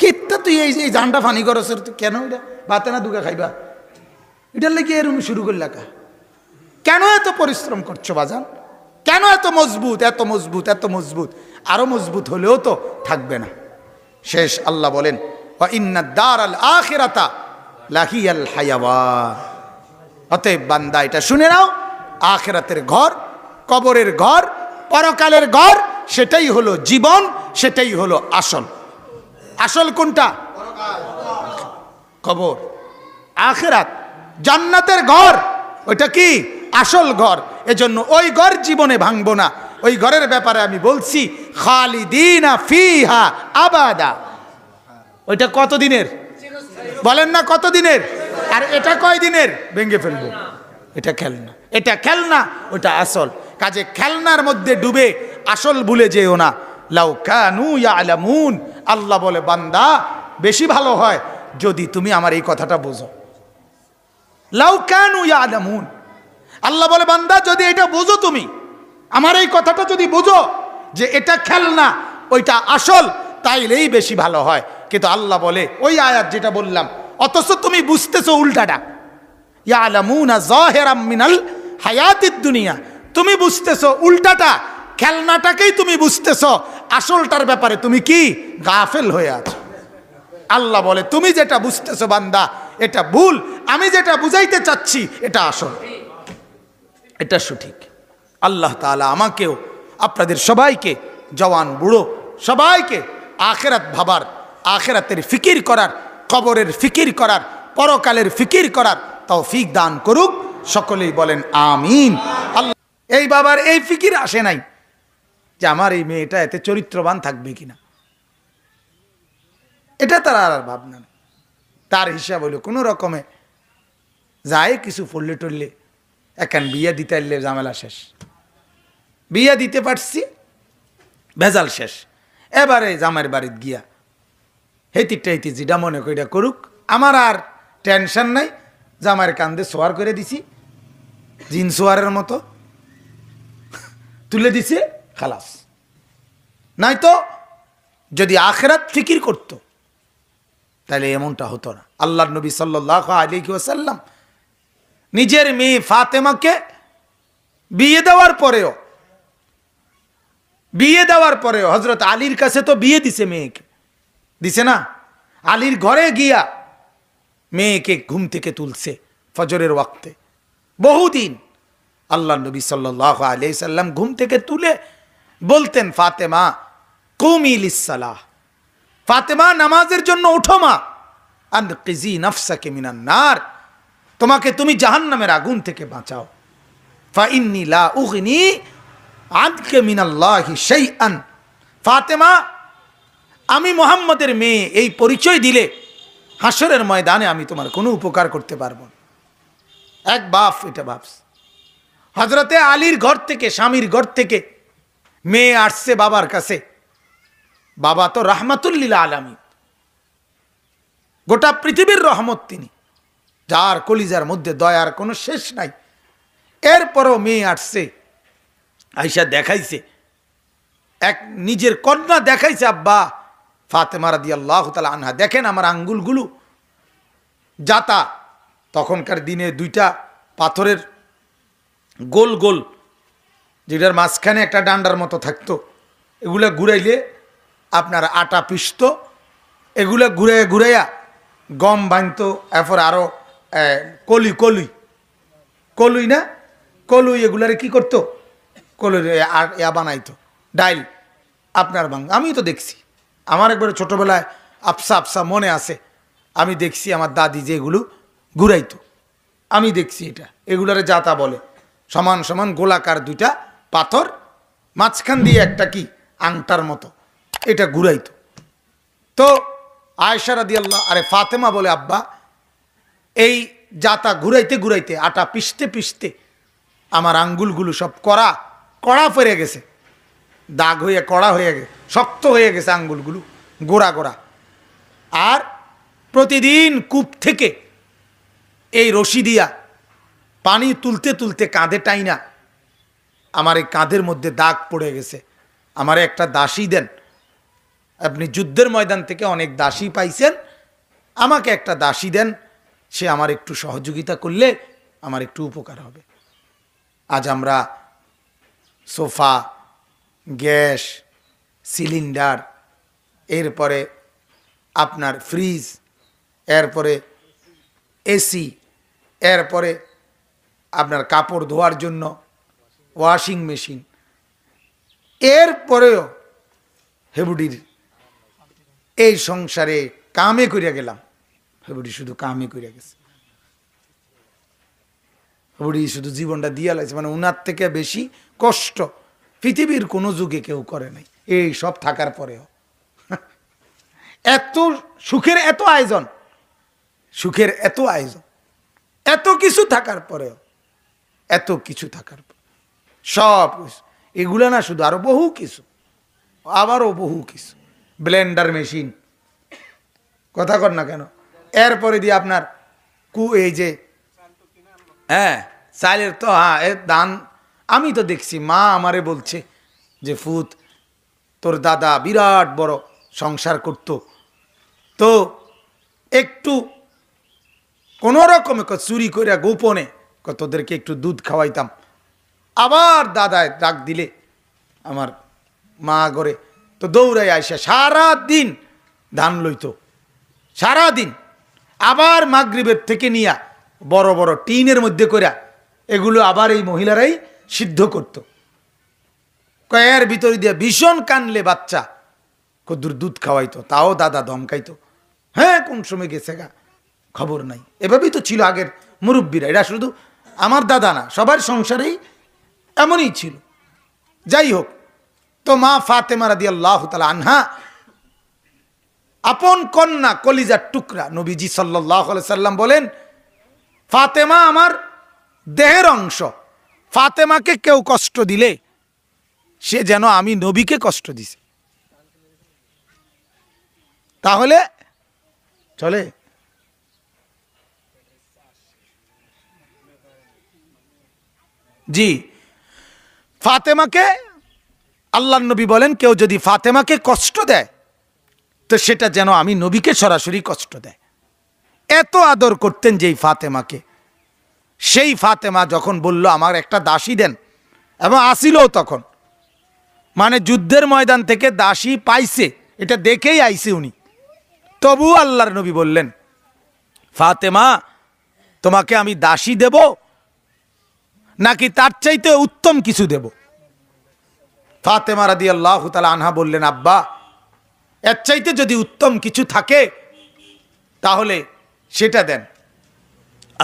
কিত্তা তুই এই এই জানটা ফানি তুই কেন এটা বাতে না দুগা খাইবা এটার লেগে এরম শুরু করলাকা কেন এত পরিশ্রম করছো বাজান কেন এত মজবুত এত মজবুত এত মজবুত আরও মজবুত হলেও তো থাকবে না শেষ আল্লাহ বলেন দার আল আখেরাতা লাহি আল হায়াওয়ান অতএব বান্দা এটা শুনে নাও আখেরাতের ঘর কবরের ঘর পরকালের ঘর সেটাই হলো জীবন সেটাই হলো আসল আসল কোনটা কবর আখেরাত জান্নাতের ঘর ওইটা কি আসল ঘর এজন্য ওই ঘর জীবনে ভাঙবো না ওই ঘরের ব্যাপারে আমি বলছি খালিদিনা ফিহা আবাদা ওইটা কত দিনের বলেন না কত দিনের আর এটা কয় দিনের ভেঙে ফেলবো এটা খেলনা এটা খেলনা ওটা আসল কাজে খেলনার মধ্যে ডুবে আসল ভুলে যেও না লাউ কানু আলামুন আল্লাহ বলে বান্দা বেশি ভালো হয় যদি তুমি আমার এই কথাটা বোঝো লাউ কানু আলামুন আল্লাহ বলে বান্দা যদি এটা বুঝো তুমি আমার এই কথাটা যদি বুঝো যে এটা খেলনা ওইটা আসল তাইলেই বেশি ভালো হয় কিন্তু আল্লাহ বলে ওই আয়াত যেটা বললাম অথচ তুমি বুঝতেছো উল্টাটা ইয়ালামুনা জহেরাম মিনাল হায়াতির দুনিয়া তুমি বুঝতেছো উল্টাটা খেলনাটাকেই তুমি বুঝতেছো আসলটার ব্যাপারে তুমি কি গাফেল হয়ে আছো আল্লাহ বলে তুমি যেটা বুঝতেছো বান্দা এটা ভুল আমি যেটা বুঝাইতে চাচ্ছি এটা আসল এটা সঠিক আল্লাহ তালা আমাকেও আপনাদের সবাইকে জওয়ান বুড়ো সবাইকে আখেরাত ভাবার আখেরাতের ফিকির করার কবরের ফিকির করার পরকালের ফিকির করার তাও ফিক দান করুক সকলেই বলেন আমিন আল্লাহ এই বাবার এই ফিকির আসে নাই যে আমার এই মেয়েটা এতে চরিত্রবান থাকবে কিনা এটা তার আর ভাবনা তার হিসাব হলো কোনো রকমে যায় কিছু ফললে টললে একান বিয়া দিতে আসলে ঝামেলা শেষ বিয়া দিতে পারছি ভেজাল শেষ এবারে জামাইয়ের বাড়িতে গিয়া হেতিরটা হেতি যেটা মনে কইটা করুক আমার আর টেনশন নাই জামাইয়ের কান্দে সোয়ার করে দিছি জিন সোয়ারের মতো তুলে দিছে খালাস নাই তো যদি আখেরাত ফিকির করত তাহলে এমনটা হতো না আল্লাহ নবী সাল্লাহ আলী নিজের মেয়ে ফাতেমাকে বিয়ে দেওয়ার পরেও বিয়ে দেওয়ার পরেও হজরত আলীর কাছে তো বিয়ে দিছে মেয়েকে দিছে না আলীর ঘরে গিয়া মেয়েকে ঘুম থেকে তুলছে ফজরের ওয়াক্তে বহুদিন আল্লাহ নবী সাল্লাহ আলি সাল্লাম ঘুম থেকে তুলে বলতেন ফাতেমা কুমিল ইসালাহ ফাতেমা নামাজের জন্য ওঠো মা আন কিজি নফসাকে মিনান্নার নার তোমাকে তুমি জাহান্নামের আগুন থেকে বাঁচাও ফাইন্নি উগনি আদকে সেই আন ফাতেমা আমি মোহাম্মদের মেয়ে এই পরিচয় দিলে হাসরের ময়দানে আমি তোমার কোনো উপকার করতে পারব না এক বাফ এটা বাফ হজরতে আলীর ঘর থেকে স্বামীর ঘর থেকে মেয়ে আসছে বাবার কাছে বাবা তো রাহমাতুল্লিলা আলামী গোটা পৃথিবীর রহমত তিনি যার কলিজার মধ্যে দয়ার কোনো শেষ নাই এরপরও মেয়ে আসছে আইসা দেখাইছে এক নিজের কন্যা দেখাইছে আব্বা মারা দিয়া আল্লাহ তালা আনহা দেখেন আমার আঙ্গুলগুলো যাতা তখনকার দিনে দুইটা পাথরের গোল গোল যেটার মাঝখানে একটা ডান্ডার মতো থাকতো এগুলা ঘুরাইলে আপনার আটা পিষত এগুলা ঘুরাইয়া ঘুরাইয়া গম বাঁধত এরপর আরও কলুই কলুই কলুই না কলুই এগুলার কি করতো কলুই আর ইয়া বানাইতো ডাইল আপনার বাংলা আমি তো দেখছি আমার একবার ছোটোবেলায় আফসা আফসা মনে আছে আমি দেখছি আমার দাদি যে এগুলো ঘুরাইতো আমি দেখছি এটা এগুলারে যাতা বলে সমান সমান গোলাকার দুইটা পাথর মাঝখান দিয়ে একটা কি আংটার মতো এটা ঘুরাইতো তো আয়সারা দিয়ে আল্লাহ আরে ফাতেমা বলে আব্বা এই জাতা ঘুরাইতে ঘুরাইতে আটা পিষতে পিষতে আমার আঙ্গুলগুলো সব কড়া কড়া পড়ে গেছে দাগ হয়ে কড়া হয়ে গেছে শক্ত হয়ে গেছে আঙ্গুলগুলো গোড়া গোড়া আর প্রতিদিন কূপ থেকে এই রশি দিয়া পানি তুলতে তুলতে কাঁধে টাই না আমার এই কাঁধের মধ্যে দাগ পড়ে গেছে আমার একটা দাসী দেন আপনি যুদ্ধের ময়দান থেকে অনেক দাসী পাইছেন আমাকে একটা দাসী দেন সে আমার একটু সহযোগিতা করলে আমার একটু উপকার হবে আজ আমরা সোফা গ্যাস সিলিন্ডার এরপরে আপনার ফ্রিজ এরপরে এসি এরপরে আপনার কাপড় ধোয়ার জন্য ওয়াশিং মেশিন এরপরেও হেবুডির এই সংসারে কামে করিয়া গেলাম বুড়ি শুধু কামই করে গেছে বুড়ি শুধু জীবনটা দিয়া লাগছে মানে উনার থেকে বেশি কষ্ট পৃথিবীর কোনো যুগে কেউ করে নাই এই সব থাকার পরেও এত সুখের এত আয়োজন সুখের এত আয়োজন এত কিছু থাকার পরেও এত কিছু থাকার পর সব কিছু এগুলো না শুধু আরও বহু কিছু আবারও বহু কিছু ব্লেন্ডার মেশিন কথা কর না কেন এরপরে দিয়ে আপনার কু এই যে হ্যাঁ সাইলের তো হ্যাঁ এর দান আমি তো দেখছি মা আমারে বলছে যে ফুত তোর দাদা বিরাট বড় সংসার করত তো একটু কোনো রকমে চুরি করে গোপনে তোদেরকে একটু দুধ খাওয়াইতাম আবার দাদায় ডাক দিলে আমার মা করে তো দৌড়াই আইসা সারা দিন ধান লইত সারা দিন আবার মাগরীবের থেকে নিয়া বড় বড় টিনের মধ্যে করা এগুলো আবার এই মহিলারাই সিদ্ধ করত কয়ের ভিতরে দিয়ে ভীষণ কানলে বাচ্চা কদ্দুর দুধ খাওয়াইতো তাও দাদা ধমকাইতো হ্যাঁ কোন সময় গেছে গা খবর নাই এভাবেই তো ছিল আগের মুরব্বীরা এটা শুধু আমার দাদা না সবার সংসারেই এমনই ছিল যাই হোক তো মা ফাতেমা রাদি আল্লাহ তালা আনহা আপন কন্যা কলিজার টুকরা নবীজি সাল্লাহ সাল্লাম বলেন ফাতেমা আমার দেহের অংশ ফাতেমাকে কেউ কষ্ট দিলে সে যেন আমি নবীকে কষ্ট দিছে তাহলে চলে জি ফাতেমাকে আল্লাহ নবী বলেন কেউ যদি ফাতেমাকে কষ্ট দেয় তো সেটা যেন আমি নবীকে সরাসরি কষ্ট দেয় এত আদর করতেন যেই ফাতেমাকে সেই ফাতেমা যখন বলল আমার একটা দাসী দেন এবং আসিলও তখন মানে যুদ্ধের ময়দান থেকে দাসী পাইছে এটা দেখেই আইছে উনি তবু আল্লাহর নবী বললেন ফাতেমা তোমাকে আমি দাসী দেব নাকি তার চাইতে উত্তম কিছু দেব ফাতেমা রাদি আল্লাহ তালা আনহা বললেন আব্বা এর চাইতে যদি উত্তম কিছু থাকে তাহলে সেটা দেন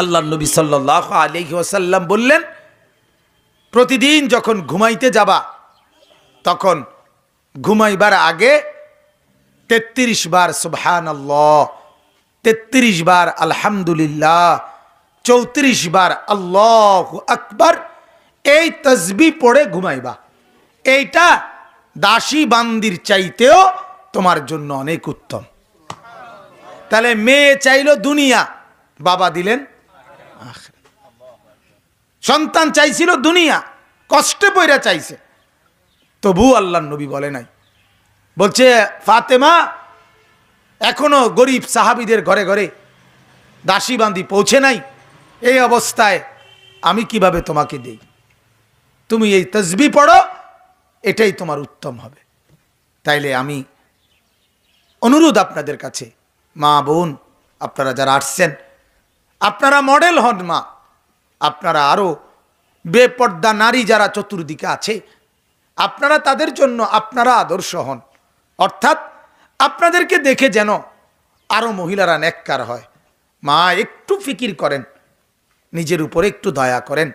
আল্লাহ নবী সাল্লাহ আলহি ওসাল্লাম বললেন প্রতিদিন যখন ঘুমাইতে যাবা তখন ঘুমাইবার আগে তেত্রিশ বার সুবহান আল্লাহ তেত্রিশ বার আলহামদুলিল্লাহ চৌত্রিশ বার আল্লাহ আকবার এই তসবি পড়ে ঘুমাইবা এইটা দাসী বান্দির চাইতেও তোমার জন্য অনেক উত্তম তাহলে মেয়ে চাইল দুনিয়া বাবা দিলেন সন্তান চাইছিল দুনিয়া কষ্টে পয়রা চাইছে তবু আল্লাহ নবী বলে নাই বলছে ফাতেমা এখনো গরিব সাহাবিদের ঘরে ঘরে দাসী বাঁধি পৌঁছে নাই এই অবস্থায় আমি কিভাবে তোমাকে দেই তুমি এই তসবি পড়ো এটাই তোমার উত্তম হবে তাইলে আমি অনুরোধ আপনাদের কাছে মা বোন আপনারা যারা আসছেন আপনারা মডেল হন মা আপনারা আরও বেপর্দা নারী যারা চতুর্দিকে আছে আপনারা তাদের জন্য আপনারা আদর্শ হন অর্থাৎ আপনাদেরকে দেখে যেন আরও মহিলারা নেককার হয় মা একটু ফিকির করেন নিজের উপরে একটু দয়া করেন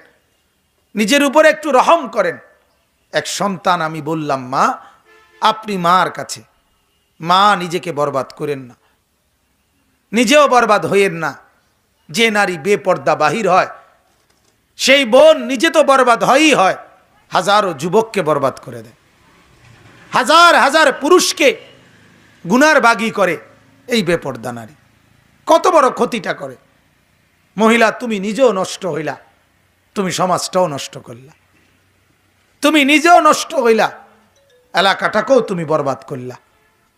নিজের উপরে একটু রহম করেন এক সন্তান আমি বললাম মা আপনি মার কাছে মা নিজেকে বরবাদ করেন না নিজেও বরবাদ হইয়েন না যে নারী বেপর্দা বাহির হয় সেই বোন নিজে তো বরবাদ হয়ই হয় হাজারো যুবককে বরবাদ করে দেয় হাজার হাজার পুরুষকে গুনার বাগি করে এই বেপর্দা নারী কত বড় ক্ষতিটা করে মহিলা তুমি নিজেও নষ্ট হইলা তুমি সমাজটাও নষ্ট করলা তুমি নিজেও নষ্ট হইলা এলাকাটাকেও তুমি বরবাদ করলা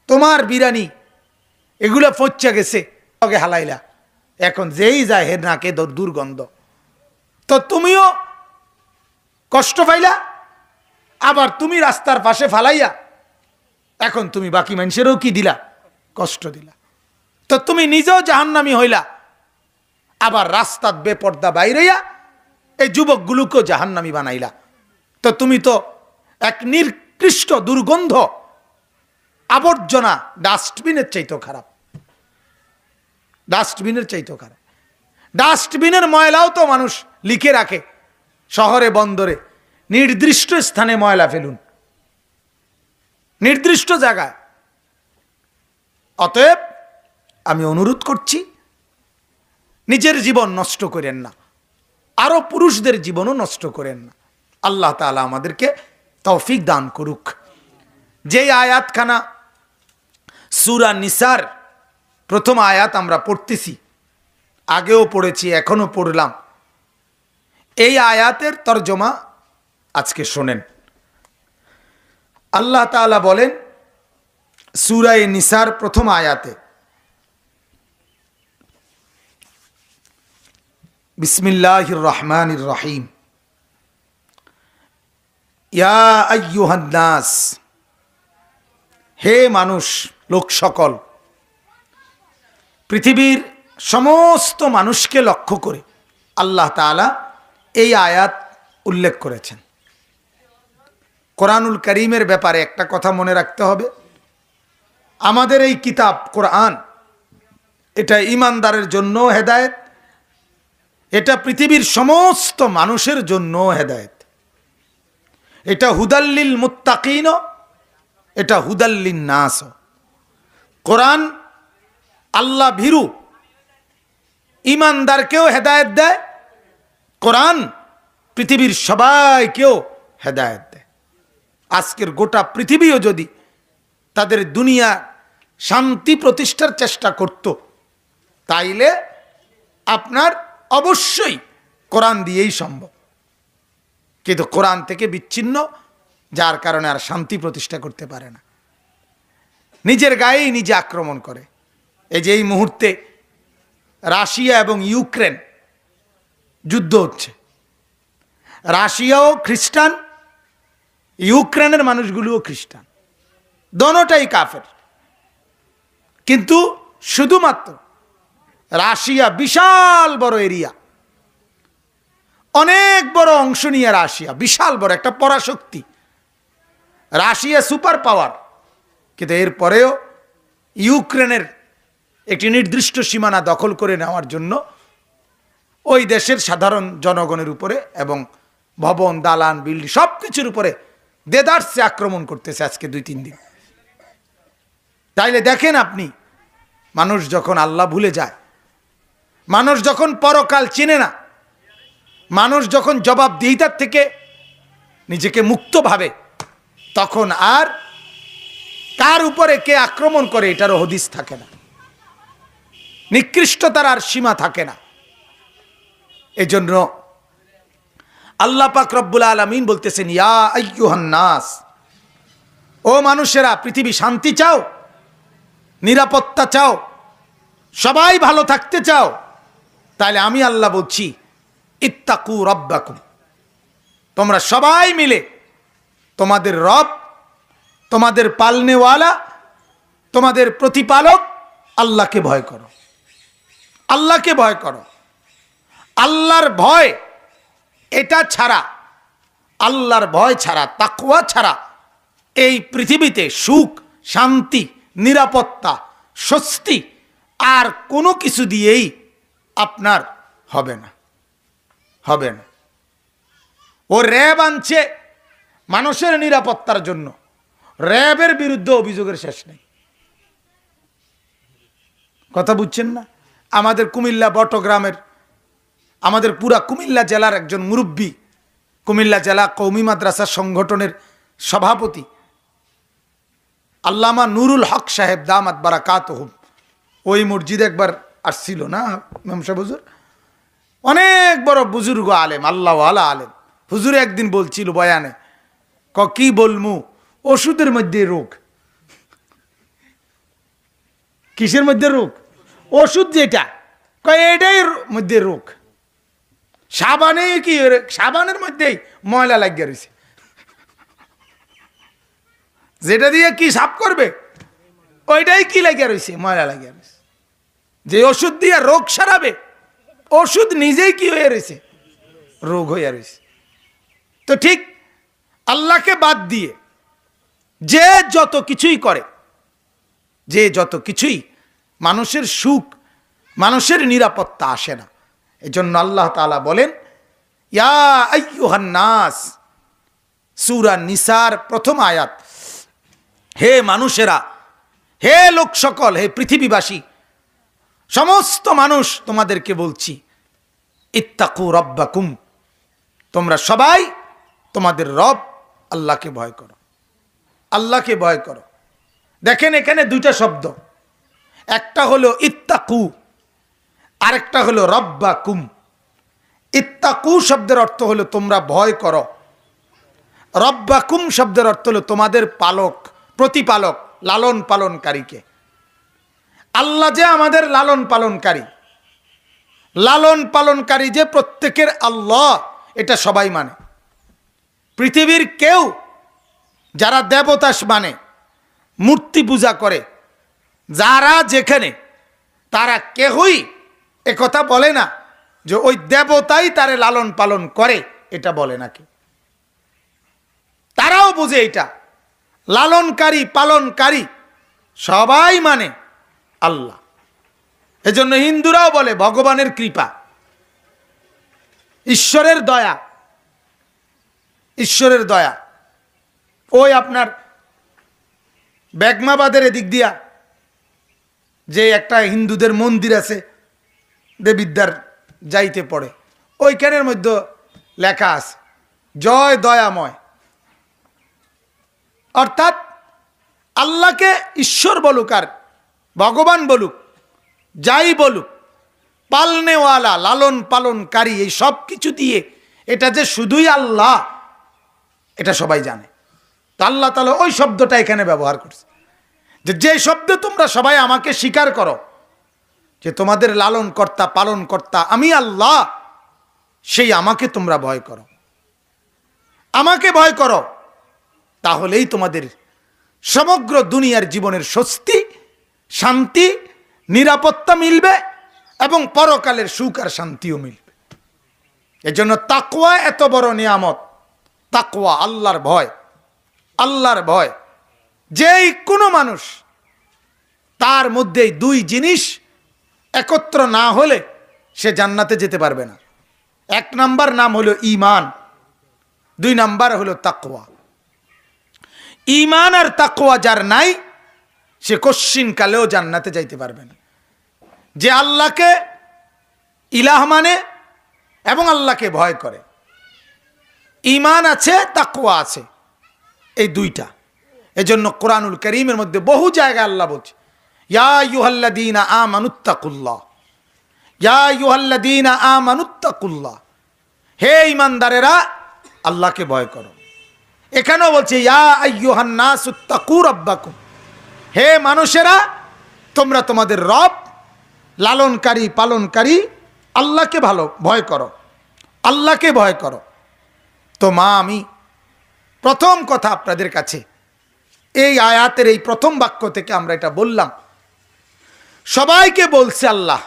তোমার বিরানি এগুলা ফচ্চা গেছে ওকে হালাইলা এখন যেই যায় হের নাকে দুর্গন্ধ তো তুমিও কষ্ট পাইলা আবার তুমি রাস্তার পাশে ফালাইয়া এখন তুমি বাকি মানুষেরও কি দিলা কষ্ট দিলা তো তুমি নিজেও জাহান্নামি হইলা আবার রাস্তার বেপর্দা বাইরেইয়া এই যুবকগুলোকেও জাহান্নামি বানাইলা তো তুমি তো এক নির্কৃষ্ট দুর্গন্ধ আবর্জনা ডাস্টবিনের চাইতেও খারাপ ডাস্টবিনের চাইতেও খারাপ ডাস্টবিনের ময়লাও তো মানুষ লিখে রাখে শহরে বন্দরে নির্দিষ্ট স্থানে ময়লা ফেলুন নির্দিষ্ট জায়গায় অতএব আমি অনুরোধ করছি নিজের জীবন নষ্ট করেন না আরও পুরুষদের জীবনও নষ্ট করেন না আল্লাহ তালা আমাদেরকে তৌফিক দান করুক যেই আয়াতখানা সুরা নিসার প্রথম আয়াত আমরা পড়তেছি আগেও পড়েছি এখনও পড়লাম এই আয়াতের তর্জমা আজকে শোনেন আল্লাহ তালা বলেন সুরায় নিসার প্রথম আয়াতে বিসমিল্লাহ রহমান রহিম ইয়া আয়ুহান্নাস হে মানুষ লোক সকল পৃথিবীর সমস্ত মানুষকে লক্ষ্য করে আল্লাহ তালা এই আয়াত উল্লেখ করেছেন কোরআনুল করিমের ব্যাপারে একটা কথা মনে রাখতে হবে আমাদের এই কিতাব কোরআন এটা ইমানদারের জন্য হেদায়েত এটা পৃথিবীর সমস্ত মানুষের জন্য হেদায়েত এটা হুদাল্লিল মুত্তাকিন এটা হুদাল্লিন নাসও কোরআন আল্লাহ ভীরু ইমানদারকেও হেদায়ত দেয় কোরআন পৃথিবীর সবাইকেও হেদায়ত দেয় আজকের গোটা পৃথিবীও যদি তাদের দুনিয়া শান্তি প্রতিষ্ঠার চেষ্টা করত তাইলে আপনার অবশ্যই কোরআন দিয়েই সম্ভব কিন্তু কোরআন থেকে বিচ্ছিন্ন যার কারণে আর শান্তি প্রতিষ্ঠা করতে পারে না নিজের গায়েই নিজে আক্রমণ করে এই যে এই মুহূর্তে রাশিয়া এবং ইউক্রেন যুদ্ধ হচ্ছে রাশিয়াও খ্রিস্টান ইউক্রেনের মানুষগুলোও খ্রিস্টান দনোটাই কাফের কিন্তু শুধুমাত্র রাশিয়া বিশাল বড় এরিয়া অনেক বড় অংশ নিয়ে রাশিয়া বিশাল বড় একটা পরাশক্তি রাশিয়া সুপার পাওয়ার কিন্তু এরপরেও ইউক্রেনের একটি নির্দিষ্ট সীমানা দখল করে নেওয়ার জন্য ওই দেশের সাধারণ জনগণের উপরে এবং ভবন দালান বিল্ডিং সব কিছুর উপরে দেদার্সে আক্রমণ করতেছে আজকে দুই তিন দিন তাইলে দেখেন আপনি মানুষ যখন আল্লাহ ভুলে যায় মানুষ যখন পরকাল চিনে না মানুষ যখন জবাবদিহিতার থেকে নিজেকে মুক্তভাবে তখন আর কার উপরে কে আক্রমণ করে এটারও হদিস থাকে না নিকৃষ্টতার আর সীমা থাকে না এজন্য আল্লাহ পাক রব্বুল আলমিন বলতেছেন ইয়া নাস ও মানুষেরা পৃথিবী শান্তি চাও নিরাপত্তা চাও সবাই ভালো থাকতে চাও তাহলে আমি আল্লাহ বলছি ইত্তাকু রব্বাকুম তোমরা সবাই মিলে তোমাদের রব তোমাদের পালনেওয়ালা তোমাদের প্রতিপালক আল্লাহকে ভয় করো আল্লাহকে ভয় করো আল্লাহর ভয় এটা ছাড়া আল্লাহর ভয় ছাড়া তাকুয়া ছাড়া এই পৃথিবীতে সুখ শান্তি নিরাপত্তা স্বস্তি আর কোনো কিছু দিয়েই আপনার হবে না হবে না ও র্যাব আনছে মানুষের নিরাপত্তার জন্য র্যাবের বিরুদ্ধে অভিযোগের শেষ নেই কথা বুঝছেন না আমাদের কুমিল্লা বটগ্রামের আমাদের পুরা কুমিল্লা জেলার একজন মুরব্বী কুমিল্লা জেলা কৌমি মাদ্রাসা সংগঠনের সভাপতি আল্লামা নুরুল হক সাহেব দামাত বারা কাতহুম ওই মসজিদ একবার আসছিল না মেমসা বুজুর অনেক বড় বুজুর্গ আলেম আল্লাহ আলা আলেম হুজুর একদিন বলছিল বয়ানে ক কি বলমু ওষুধের মধ্যে রোগ কিসের মধ্যে রোগ ওষুধ যেটা এটাই মধ্যে রোগ সাবানে কি সাবানের মধ্যেই ময়লা লাগিয়ে রয়েছে যেটা দিয়ে কি সাফ করবে ওইটাই কি লাগিয়ে রয়েছে ময়লা লাগিয়ে রয়েছে যে ওষুধ দিয়ে রোগ সারাবে ওষুধ নিজেই কি হয়ে রয়েছে রোগ হয়ে রয়েছে তো ঠিক আল্লাহকে বাদ দিয়ে যে যত কিছুই করে যে যত কিছুই মানুষের সুখ মানুষের নিরাপত্তা আসে না এজন্য আল্লাহ তালা বলেন নাস সুরা নিসার প্রথম আয়াত হে মানুষেরা হে লোক সকল হে পৃথিবীবাসী সমস্ত মানুষ তোমাদেরকে বলছি ইত্তাকু রব্বাকুম তোমরা সবাই তোমাদের রব আল্লাহকে ভয় করো আল্লাহকে ভয় করো দেখেন এখানে দুইটা শব্দ একটা হলো ইত্তাকু আরেকটা হলো রব্বা কুম ইত্তাকু শব্দের অর্থ হলো তোমরা ভয় করো রব্বা কুম শব্দের অর্থ হলো তোমাদের পালক প্রতিপালক লালন পালনকারীকে আল্লাহ যে আমাদের লালন পালনকারী লালন পালনকারী যে প্রত্যেকের আল্লাহ এটা সবাই মানে পৃথিবীর কেউ যারা দেবতাস মানে মূর্তি পূজা করে যারা যেখানে তারা কেহই কথা বলে না যে ওই দেবতাই তারে লালন পালন করে এটা বলে নাকি তারাও বুঝে এটা লালনকারী পালনকারী সবাই মানে আল্লাহ এজন্য হিন্দুরাও বলে ভগবানের কৃপা ঈশ্বরের দয়া ঈশ্বরের দয়া ওই আপনার ব্যাগমাবাদের এদিক দিয়া যে একটা হিন্দুদের মন্দির আছে দেবিদ্যার যাইতে পড়ে ওইখানের মধ্যে লেখা আছে জয় দয়াময় অর্থাৎ আল্লাহকে ঈশ্বর বলুক আর ভগবান বলুক যাই বলুক পালনেওয়ালা লালন পালনকারী এই সব কিছু দিয়ে এটা যে শুধুই আল্লাহ এটা সবাই জানে তো আল্লাহ তালা ওই শব্দটা এখানে ব্যবহার করছে যে যে শব্দে তোমরা সবাই আমাকে স্বীকার করো যে তোমাদের লালন কর্তা পালন কর্তা আমি আল্লাহ সেই আমাকে তোমরা ভয় করো আমাকে ভয় করো তাহলেই তোমাদের সমগ্র দুনিয়ার জীবনের স্বস্তি শান্তি নিরাপত্তা মিলবে এবং পরকালের সুখ আর শান্তিও মিলবে এজন্য তাকুয়া এত বড় নিয়ামত তাকুয়া আল্লাহর ভয় আল্লাহর ভয় যেই কোনো মানুষ তার মধ্যে দুই জিনিস একত্র না হলে সে জান্নাতে যেতে পারবে না এক নাম্বার নাম হলো ইমান দুই নাম্বার হলো তাকোয়া ইমান আর তাকোয়া যার নাই সে কালেও জান্নাতে যাইতে পারবে না যে আল্লাহকে ইলাহ মানে এবং আল্লাহকে ভয় করে ইমান আছে তাকোয়া আছে এই দুইটা এজন্য কোরআনুল করিমের মধ্যে বহু জায়গা আল্লাহ বলছে ইয়া ইউহাল্লাদিনা আ মানুত্তাকুল্লাহ ইয়া ইউহাল্লাদিনা আ মানুত্তাকুল্লাহ হে ইমানদারেরা আল্লাহকে ভয় করো এখানেও বলছে ইয়া আয়ুহান্নাসুত্তাকুর আব্বাকুম হে মানুষেরা তোমরা তোমাদের রব লালনকারী পালনকারী আল্লাহকে ভালো ভয় করো আল্লাহকে ভয় করো তো মা আমি প্রথম কথা আপনাদের কাছে এই আয়াতের এই প্রথম বাক্য থেকে আমরা এটা বললাম সবাইকে বলছে আল্লাহ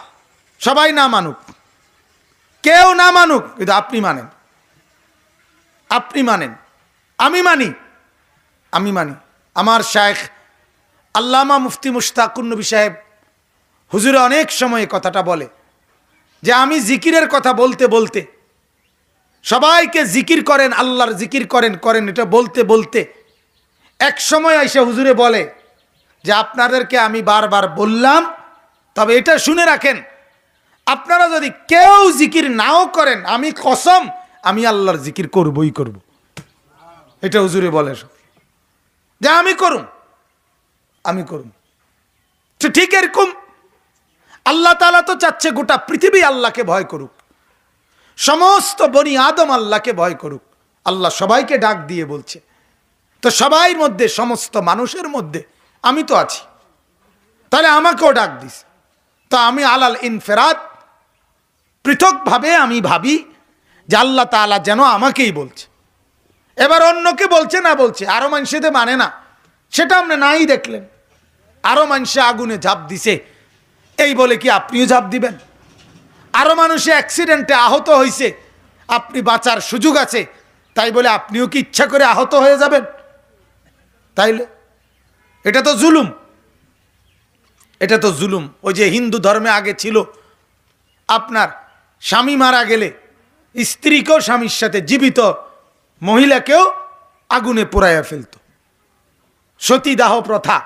সবাই না মানুক কেউ না মানুক কিন্তু আপনি মানেন আপনি মানেন আমি মানি আমি মানি আমার শায়েখ আল্লামা মুফতি মুশতাকুন্নবী সাহেব হুজুরে অনেক সময় কথাটা বলে যে আমি জিকিরের কথা বলতে বলতে সবাইকে জিকির করেন আল্লাহর জিকির করেন করেন এটা বলতে বলতে এক সময় এসে হুজুরে বলে যে আপনাদেরকে আমি বারবার বললাম তবে এটা শুনে রাখেন আপনারা যদি কেউ জিকির নাও করেন আমি কসম আমি আল্লাহর জিকির করবই করব। এটা হুজুরে বলে যে আমি করুন আমি করুন ঠিক এরকম আল্লাহ তালা তো চাচ্ছে গোটা পৃথিবী আল্লাহকে ভয় করুক সমস্ত বনি আদম আল্লাহকে ভয় করুক আল্লাহ সবাইকে ডাক দিয়ে বলছে তো সবাই মধ্যে সমস্ত মানুষের মধ্যে আমি তো আছি তাহলে আমাকেও ডাক দিস তা আমি আলাল ইনফেরাত পৃথকভাবে আমি ভাবি যে আল্লাহ তালা যেন আমাকেই বলছে এবার অন্যকে বলছে না বলছে আরও মানুষেতে মানে না সেটা আপনি নাই দেখলেন আরও মানুষে আগুনে ঝাঁপ দিছে এই বলে কি আপনিও ঝাঁপ দিবেন আরও মানুষে অ্যাক্সিডেন্টে আহত হয়েছে আপনি বাঁচার সুযোগ আছে তাই বলে আপনিও কি ইচ্ছা করে আহত হয়ে যাবেন তাইলে এটা তো জুলুম এটা তো জুলুম ওই যে হিন্দু ধর্মে আগে ছিল আপনার স্বামী মারা গেলে স্ত্রীকেও স্বামীর সাথে জীবিত মহিলাকেও আগুনে পোড়াইয়া ফেলত সতীদাহ প্রথা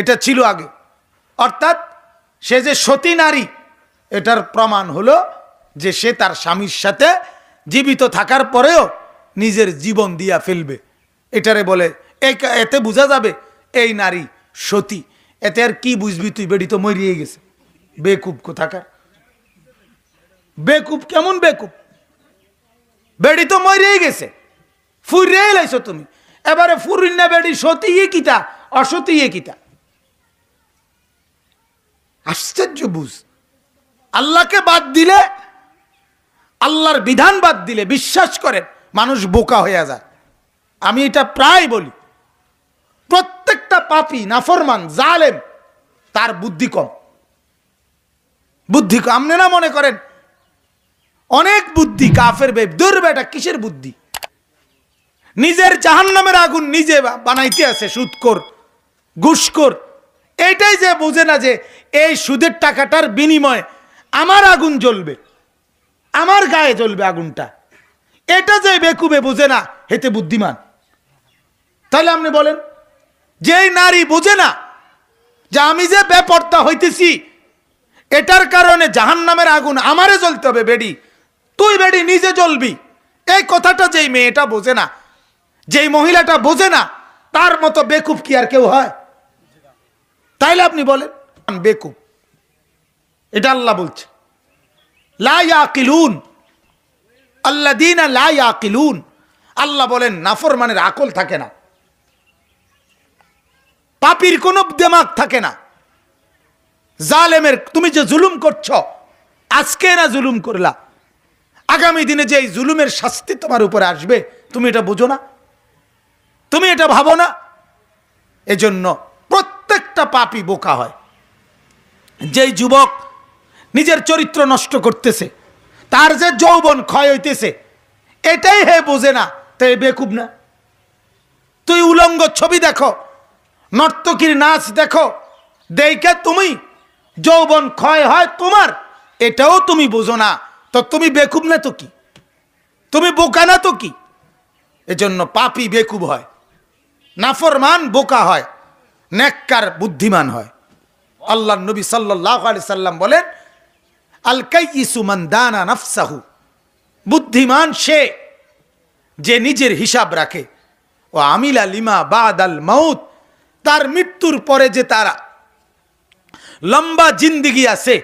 এটা ছিল আগে অর্থাৎ সে যে সতী নারী এটার প্রমাণ হলো যে সে তার স্বামীর সাথে জীবিত থাকার পরেও নিজের জীবন দিয়া ফেলবে এটারে বলে এতে বোঝা যাবে এই নারী সতী এতে আর কি বুঝবি তুই বেড়ি তো মরিয়ে গেছে বেকুব কোথাকার বেকুব কেমন বেকুব বেড়ি তো মরিয়ে গেছে ফুরিয়ে লাইছো তুমি এবারে না বেড়ি সতী ইয়ে কিতা অসতী ইয়ে কিতা আশ্চর্য বুঝ আল্লাহকে বাদ দিলে আল্লাহর বিধান বাদ দিলে বিশ্বাস করেন মানুষ বোকা হয়ে যায় আমি এটা প্রায় বলি প্রত্যেকটা পাপি নাফরমান জালেম তার বুদ্ধি কম বুদ্ধি কম আপনি না মনে করেন অনেক বুদ্ধি কাফের বেব দূরবে এটা কিসের বুদ্ধি নিজের জাহান নামের আগুন নিজে বানাইতে আছে সুদকর ঘুষকর এটাই যে বুঝে না যে এই সুদের টাকাটার বিনিময়ে আমার আগুন জ্বলবে আমার গায়ে জ্বলবে আগুনটা এটা যে বেকুবে বোঝে না হেতে বুদ্ধিমান তাহলে আপনি বলেন যেই নারী বোঝে না যে আমি যে বেপরতা হইতেছি এটার কারণে জাহান নামের আগুন আমারে জ্বলতে হবে বেডি তুই বেডি নিজে জ্বলবি এই কথাটা যেই মেয়েটা বোঝে না যেই মহিলাটা বোঝে না তার মতো বেকুব কি আর কেউ হয় তাইলে আপনি বলেন বেকুব এটা আল্লাহ বলছে লাইয়াকিলুন আল্লা দিন লাইয়াকিলুন আল্লাহ বলেন নাফর মানের আকল থাকে না পাপির কোনো দেমাক থাকে না জালেমের তুমি যে জুলুম করছ আজকে না জুলুম করলা আগামী দিনে যে এই জুলুমের শাস্তি তোমার উপরে আসবে তুমি এটা বোঝো না তুমি এটা ভাবো না এজন্য প্রত্যেকটা পাপি বোকা হয় যেই যুবক নিজের চরিত্র নষ্ট করতেছে তার যে যৌবন ক্ষয় হইতেছে এটাই হে বোঝে না তো বেকুব না তুই উলঙ্গ ছবি দেখো নর্তকীর নাচ দেখো দেখে তুমি যৌবন ক্ষয় হয় তোমার এটাও তুমি বোঝো না তো তুমি বেকুব না তো কি তুমি বোকা না তো কি এজন্য পাপি বেকুব হয় নাফরমান বোকা হয় নেককার বুদ্ধিমান হয় আল্লাহ নবী সাল্লাহ আলি সাল্লাম বলেন আলকাই ইসুমান দানা নাফসাহু বুদ্ধিমান সে যে নিজের হিসাব রাখে ও আমিলা লিমা বাদ আল মাউত তার মৃত্যুর পরে যে তারা লম্বা জিন্দিগি আছে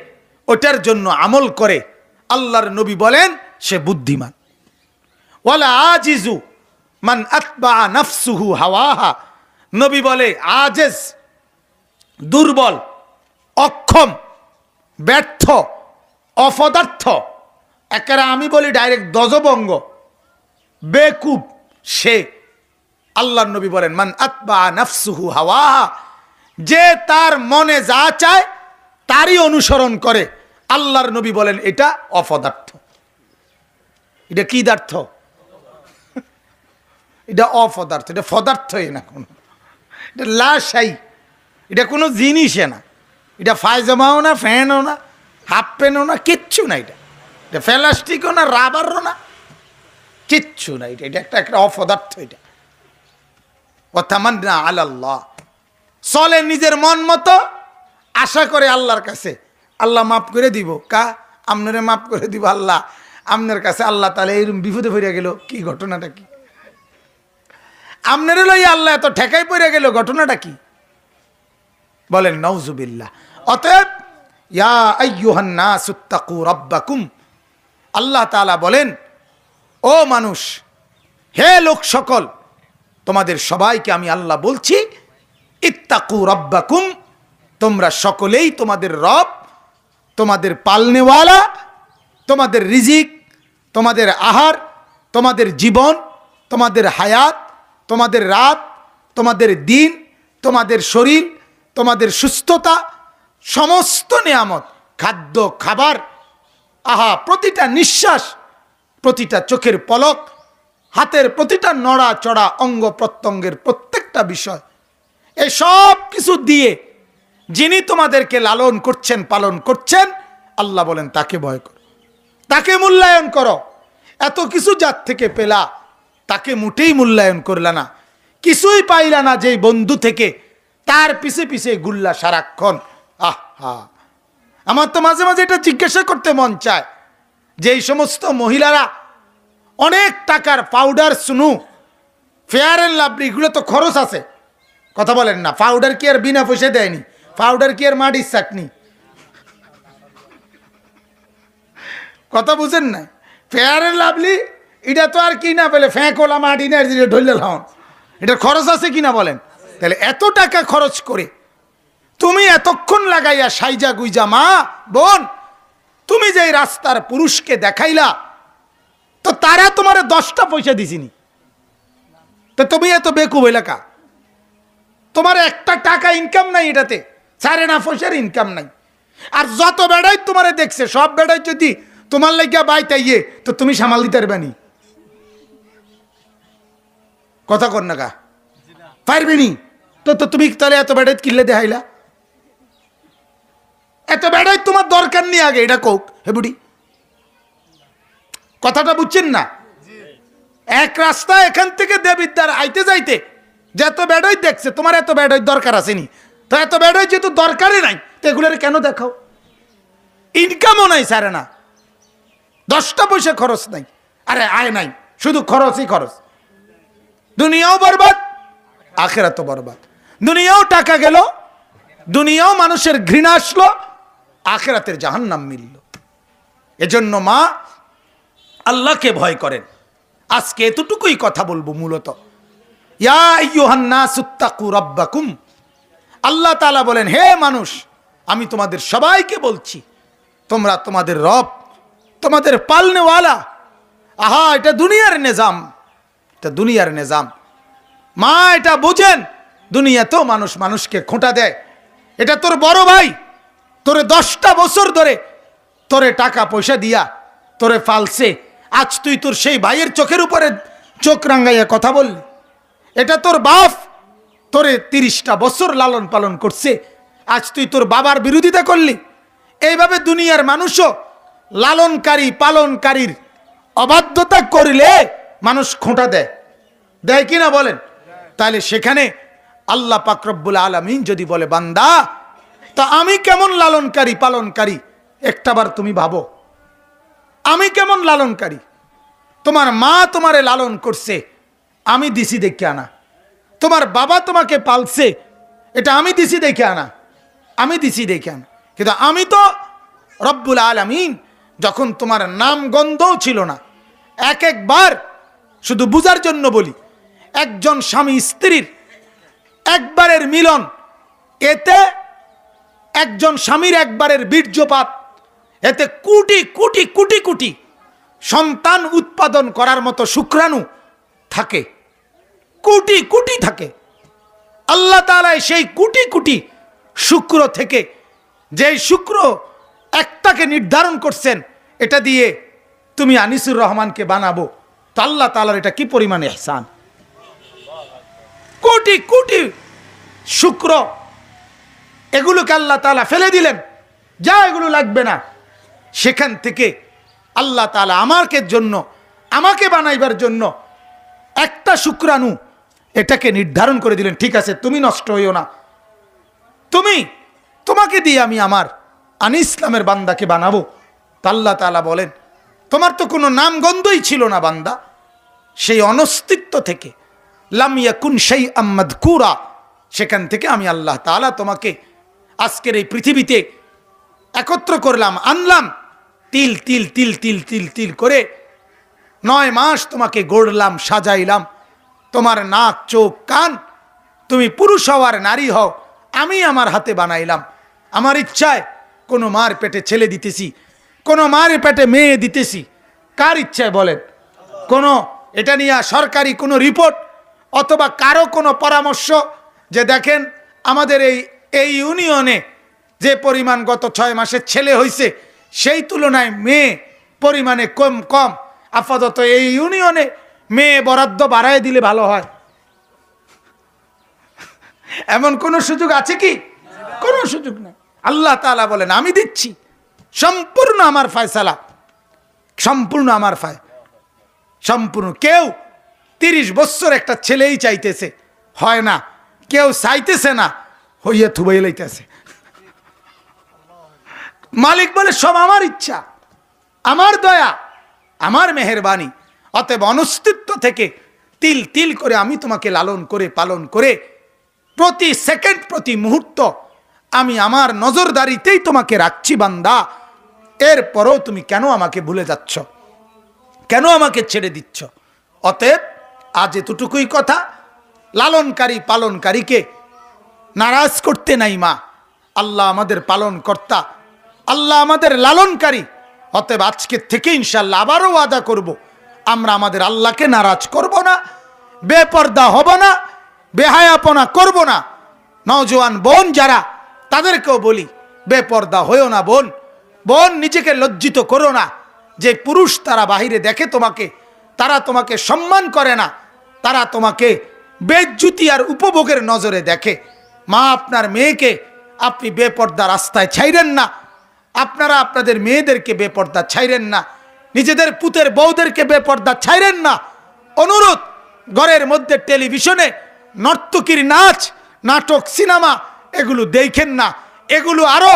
ওটার জন্য আমল করে আল্লাহর নবী বলেন সে বুদ্ধিমান ওয়ালা আজিজু মান আতবা নাফসুহু হাওয়াহা নবী বলে আজেজ দুর্বল অক্ষম ব্যর্থ অপদার্থ একেবারে আমি বলি ডাইরেক্ট দজবঙ্গ বেকুব সে আল্লাহ নবী বলেন মান আতবা নাফসুহু হাওয়া যে তার মনে যা চায় তারই অনুসরণ করে আল্লাহর নবী বলেন এটা অপদার্থ এটা কি দার্থ এটা অপদার্থ এটা পদার্থই না কোনো এটা লাশাই এটা কোনো জিনিসে না এটা ফায়জামাও না ফ্যানও না হাফ প্যান্টও না কিচ্ছু না এটা এটা প্লাস্টিকও না রাবারও না কিচ্ছু না এটা এটা একটা একটা অপদার্থ এটা ও তামান্না আল্লাহ চলে নিজের মন মতো আশা করে আল্লাহর কাছে আল্লাহ মাফ করে দিব কা আপনারে মাফ করে দিব আল্লাহ আপনার কাছে আল্লাহ তাহলে এইরকম বিপদে ভরিয়া গেল কি ঘটনাটা কি আপনারে লই আল্লাহ এত ঠেকাই পড়ে গেল ঘটনাটা কি বলেন নওজুবিল্লাহ অতএব ইয়া আইয়ুহান্না সুত্তাকু রব্বাকুম আল্লাহ তালা বলেন ও মানুষ হে লোক সকল তোমাদের সবাইকে আমি আল্লাহ বলছি ইত্তাকু রব্বাকুম তোমরা সকলেই তোমাদের রব তোমাদের পালনেওয়ালা তোমাদের রিজিক তোমাদের আহার তোমাদের জীবন তোমাদের হায়াত তোমাদের রাত তোমাদের দিন তোমাদের শরীর তোমাদের সুস্থতা সমস্ত নিয়ামত খাদ্য খাবার আহা প্রতিটা নিঃশ্বাস প্রতিটা চোখের পলক হাতের প্রতিটা নড়া চড়া অঙ্গ প্রত্যঙ্গের প্রত্যেকটা বিষয় এসব কিছু দিয়ে যিনি তোমাদেরকে লালন করছেন পালন করছেন আল্লাহ বলেন তাকে ভয় করো তাকে মূল্যায়ন করো এত কিছু যার থেকে পেলা তাকে মোটেই মূল্যায়ন করলে না কিছুই পাইলা না যেই বন্ধু থেকে তার পিছে পিছে গুল্লা সারাক্ষণ আহা আমার তো মাঝে মাঝে এটা জিজ্ঞাসা করতে মন চায় যে এই সমস্ত মহিলারা অনেক টাকার পাউডার শুনু ফেয়ার অ্যান্ড লাভলি এগুলো তো খরচ আছে কথা বলেন না পাউডার কি আর বিনা পয়সা দেয়নি পাউডার কি আর মাটির চাটনি কথা বুঝেন না ফেয়ার অ্যান্ড লাভলি এটা তো আর কি না পেলে ফ্যাঁকোলা মাটি না ঢললে হন এটা খরচ আছে কিনা বলেন তাহলে এত টাকা খরচ করে তুমি এতক্ষণ লাগাইয়া সাইজা গুইজা মা বোন তুমি যে রাস্তার পুরুষকে দেখাইলা তো তারা তোমার দশটা পয়সা দিছিনি তো তুমি এত বেকুব এলাকা তোমার একটা টাকা ইনকাম নাই এটাতে সাড়ে না পয়সার ইনকাম নাই আর যত বেড়াই তোমারে দেখছে সব বেড়াই যদি তোমার লাগিয়া বাই তাইয়ে তো তুমি সামাল দিতে পারবে নি কথা কর না গা পারবেনি তো তুমি তাহলে এত বেড়াই কিনলে দেখাইলা এত বেড়াই তোমার দরকার নেই আগে এটা কোক হে বুড়ি কথাটা বুঝছেন না এক রাস্তা এখান থেকে দেবিদ্যার আইতে যাইতে যত বেড়ই দেখছে তোমার এত বেড়ই দরকার আসেনি তো এত বেড়ই যেহেতু দরকারই নাই তো এগুলোর কেন দেখাও ইনকামও নাই সারে না দশটা পয়সা খরচ নাই আরে আয় নাই শুধু খরচই খরচ দুনিয়াও বরবাদ এত বরবাদ দুনিয়াও টাকা গেল দুনিয়াও মানুষের ঘৃণা আসলো আখেরাতের জাহান্নাম মিলল এজন্য মা আল্লাহকে ভয় করেন আজকে এতটুকুই কথা বলবো মূলত আল্লাহ তালা বলেন হে মানুষ আমি তোমাদের সবাইকে বলছি তোমরা তোমাদের রব তোমাদের পালনেওয়ালা আহা এটা দুনিয়ার নিজাম এটা দুনিয়ার নিজাম মা এটা বোঝেন দুনিয়া তো মানুষ মানুষকে খোঁটা দেয় এটা তোর বড় ভাই তোরে দশটা বছর ধরে তোরে টাকা পয়সা দিয়া তোরে ফালসে আজ তুই তোর সেই ভাইয়ের চোখের উপরে চোখ রাঙ্গাইয়া কথা বললি এটা তোর বাপ তোরে তিরিশটা বছর লালন পালন করছে আজ তুই তোর বাবার বিরোধিতা করলি এইভাবে দুনিয়ার মানুষও লালনকারী পালনকারীর অবাধ্যতা করিলে মানুষ খোঁটা দেয় দেয় কিনা বলেন তাহলে সেখানে আল্লাহ পাকরব্বুল আলমিন যদি বলে বান্দা তা আমি কেমন লালনকারী পালনকারী একটাবার তুমি ভাবো আমি কেমন লালনকারী তোমার মা তোমারে লালন করছে আমি দিছি দেখে আনা তোমার বাবা তোমাকে পালছে এটা আমি দিছি দেখে আনা আমি দিছি দেখে আনা কিন্তু আমি তো রব্বুল আলমিন যখন তোমার নাম গন্ধও ছিল না এক একবার শুধু বুঝার জন্য বলি একজন স্বামী স্ত্রীর একবারের মিলন এতে একজন স্বামীর একবারের বীর্যপাত এতে কোটি কোটি কোটি কোটি সন্তান উৎপাদন করার মতো শুক্রাণু থাকে কোটি কোটি থাকে আল্লাহ তালায় সেই কোটি কোটি শুক্র থেকে যে শুক্র একটাকে নির্ধারণ করছেন এটা দিয়ে তুমি আনিসুর রহমানকে বানাবো তো আল্লাহ তালার এটা কি পরিমাণে এহসান কোটি কোটি শুক্র এগুলোকে আল্লাহ তালা ফেলে দিলেন যা এগুলো লাগবে না সেখান থেকে আল্লাহ তালা আমাকে জন্য আমাকে বানাইবার জন্য একটা শুক্রাণু এটাকে নির্ধারণ করে দিলেন ঠিক আছে তুমি নষ্ট হইও না তুমি তোমাকে দিয়ে আমি আমার আনি ইসলামের বান্দাকে বানাবো তাল্লা তালা বলেন তোমার তো কোনো নাম গন্ধই ছিল না বান্দা সেই অনস্তিত্ব থেকে লামিয়া কুন সেই আম্মাদ কুরা সেখান থেকে আমি আল্লাহ তালা তোমাকে আজকের এই পৃথিবীতে একত্র করলাম আনলাম তিল তিল তিল তিল তিল তিল করে নয় মাস তোমাকে গড়লাম সাজাইলাম তোমার নাক চোখ কান তুমি পুরুষ হওয়ার নারী হও আমি আমার হাতে বানাইলাম আমার ইচ্ছায় কোনো মার পেটে ছেলে দিতেছি কোনো মার পেটে মেয়ে দিতেছি কার ইচ্ছায় বলেন কোনো এটা নিয়ে সরকারি কোনো রিপোর্ট অথবা কারো কোনো পরামর্শ যে দেখেন আমাদের এই এই ইউনিয়নে যে পরিমাণ গত ছয় মাসে ছেলে হয়েছে সেই তুলনায় মেয়ে পরিমাণে কম কম আপাতত এই ইউনিয়নে মেয়ে বরাদ্দ বাড়ায় দিলে ভালো হয় এমন কোনো সুযোগ আছে কি কোনো সুযোগ নাই আল্লাহ তালা বলেন আমি দিচ্ছি সম্পূর্ণ আমার ফায়সালা সম্পূর্ণ আমার ফায় সম্পূর্ণ কেউ তিরিশ বছর একটা ছেলেই চাইতেছে হয় না কেউ চাইতেছে না হইয়া থুবাই লাইতেছে মালিক বলে সব আমার ইচ্ছা আমার দয়া আমার মেহরবানি অতএব অনস্তিত্ব থেকে তিল তিল করে আমি তোমাকে লালন করে পালন করে প্রতি সেকেন্ড প্রতি মুহূর্ত আমি আমার নজরদারিতেই তোমাকে রাখছি বান্দা এরপরও তুমি কেন আমাকে ভুলে যাচ্ছ কেন আমাকে ছেড়ে দিচ্ছ অতএব আজ এতটুকুই কথা লালনকারী পালনকারীকে নারাজ করতে নাই মা আল্লাহ আমাদের পালন কর্তা আল্লাহ আমাদের লালনকারী অতএব আজকের থেকে ইনশাল্লাহ আবারও আদা করব। আমরা আমাদের আল্লাহকে নারাজ করব না বেপর্দা হব না বেহায়াপনা করব না নজওয়ান বোন যারা তাদেরকেও বলি বেপর্দা হয়েও না বোন বোন নিজেকে লজ্জিত করো না যে পুরুষ তারা বাহিরে দেখে তোমাকে তারা তোমাকে সম্মান করে না তারা তোমাকে বেজ্জুতি আর উপভোগের নজরে দেখে মা আপনার মেয়েকে আপনি বেপর্দা রাস্তায় ছাইরেন না আপনারা আপনাদের মেয়েদেরকে বেপর্দা ছাইরেন না নিজেদের পুতের বউদেরকে বেপর্দা ছাইরেন না অনুরোধ ঘরের মধ্যে টেলিভিশনে নর্তকীর নাচ নাটক সিনেমা এগুলো দেখেন না এগুলো আরও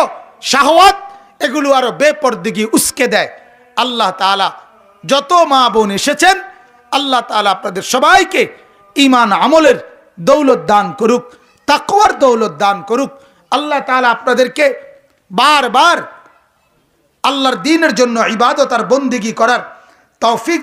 শাহওয়াত এগুলো আরও বেপর্দিগি উস্কে দেয় আল্লাহ তালা যত মা বোন এসেছেন আল্লাহ তালা আপনাদের সবাইকে ইমান আমলের দৌলত দান করুক তাকুয়ার দৌলত দান করুক আল্লাহ তালা আপনাদেরকে বারবার আল্লাহর দিনের জন্য ইবাদত আর বন্দিগি করার তৌফিক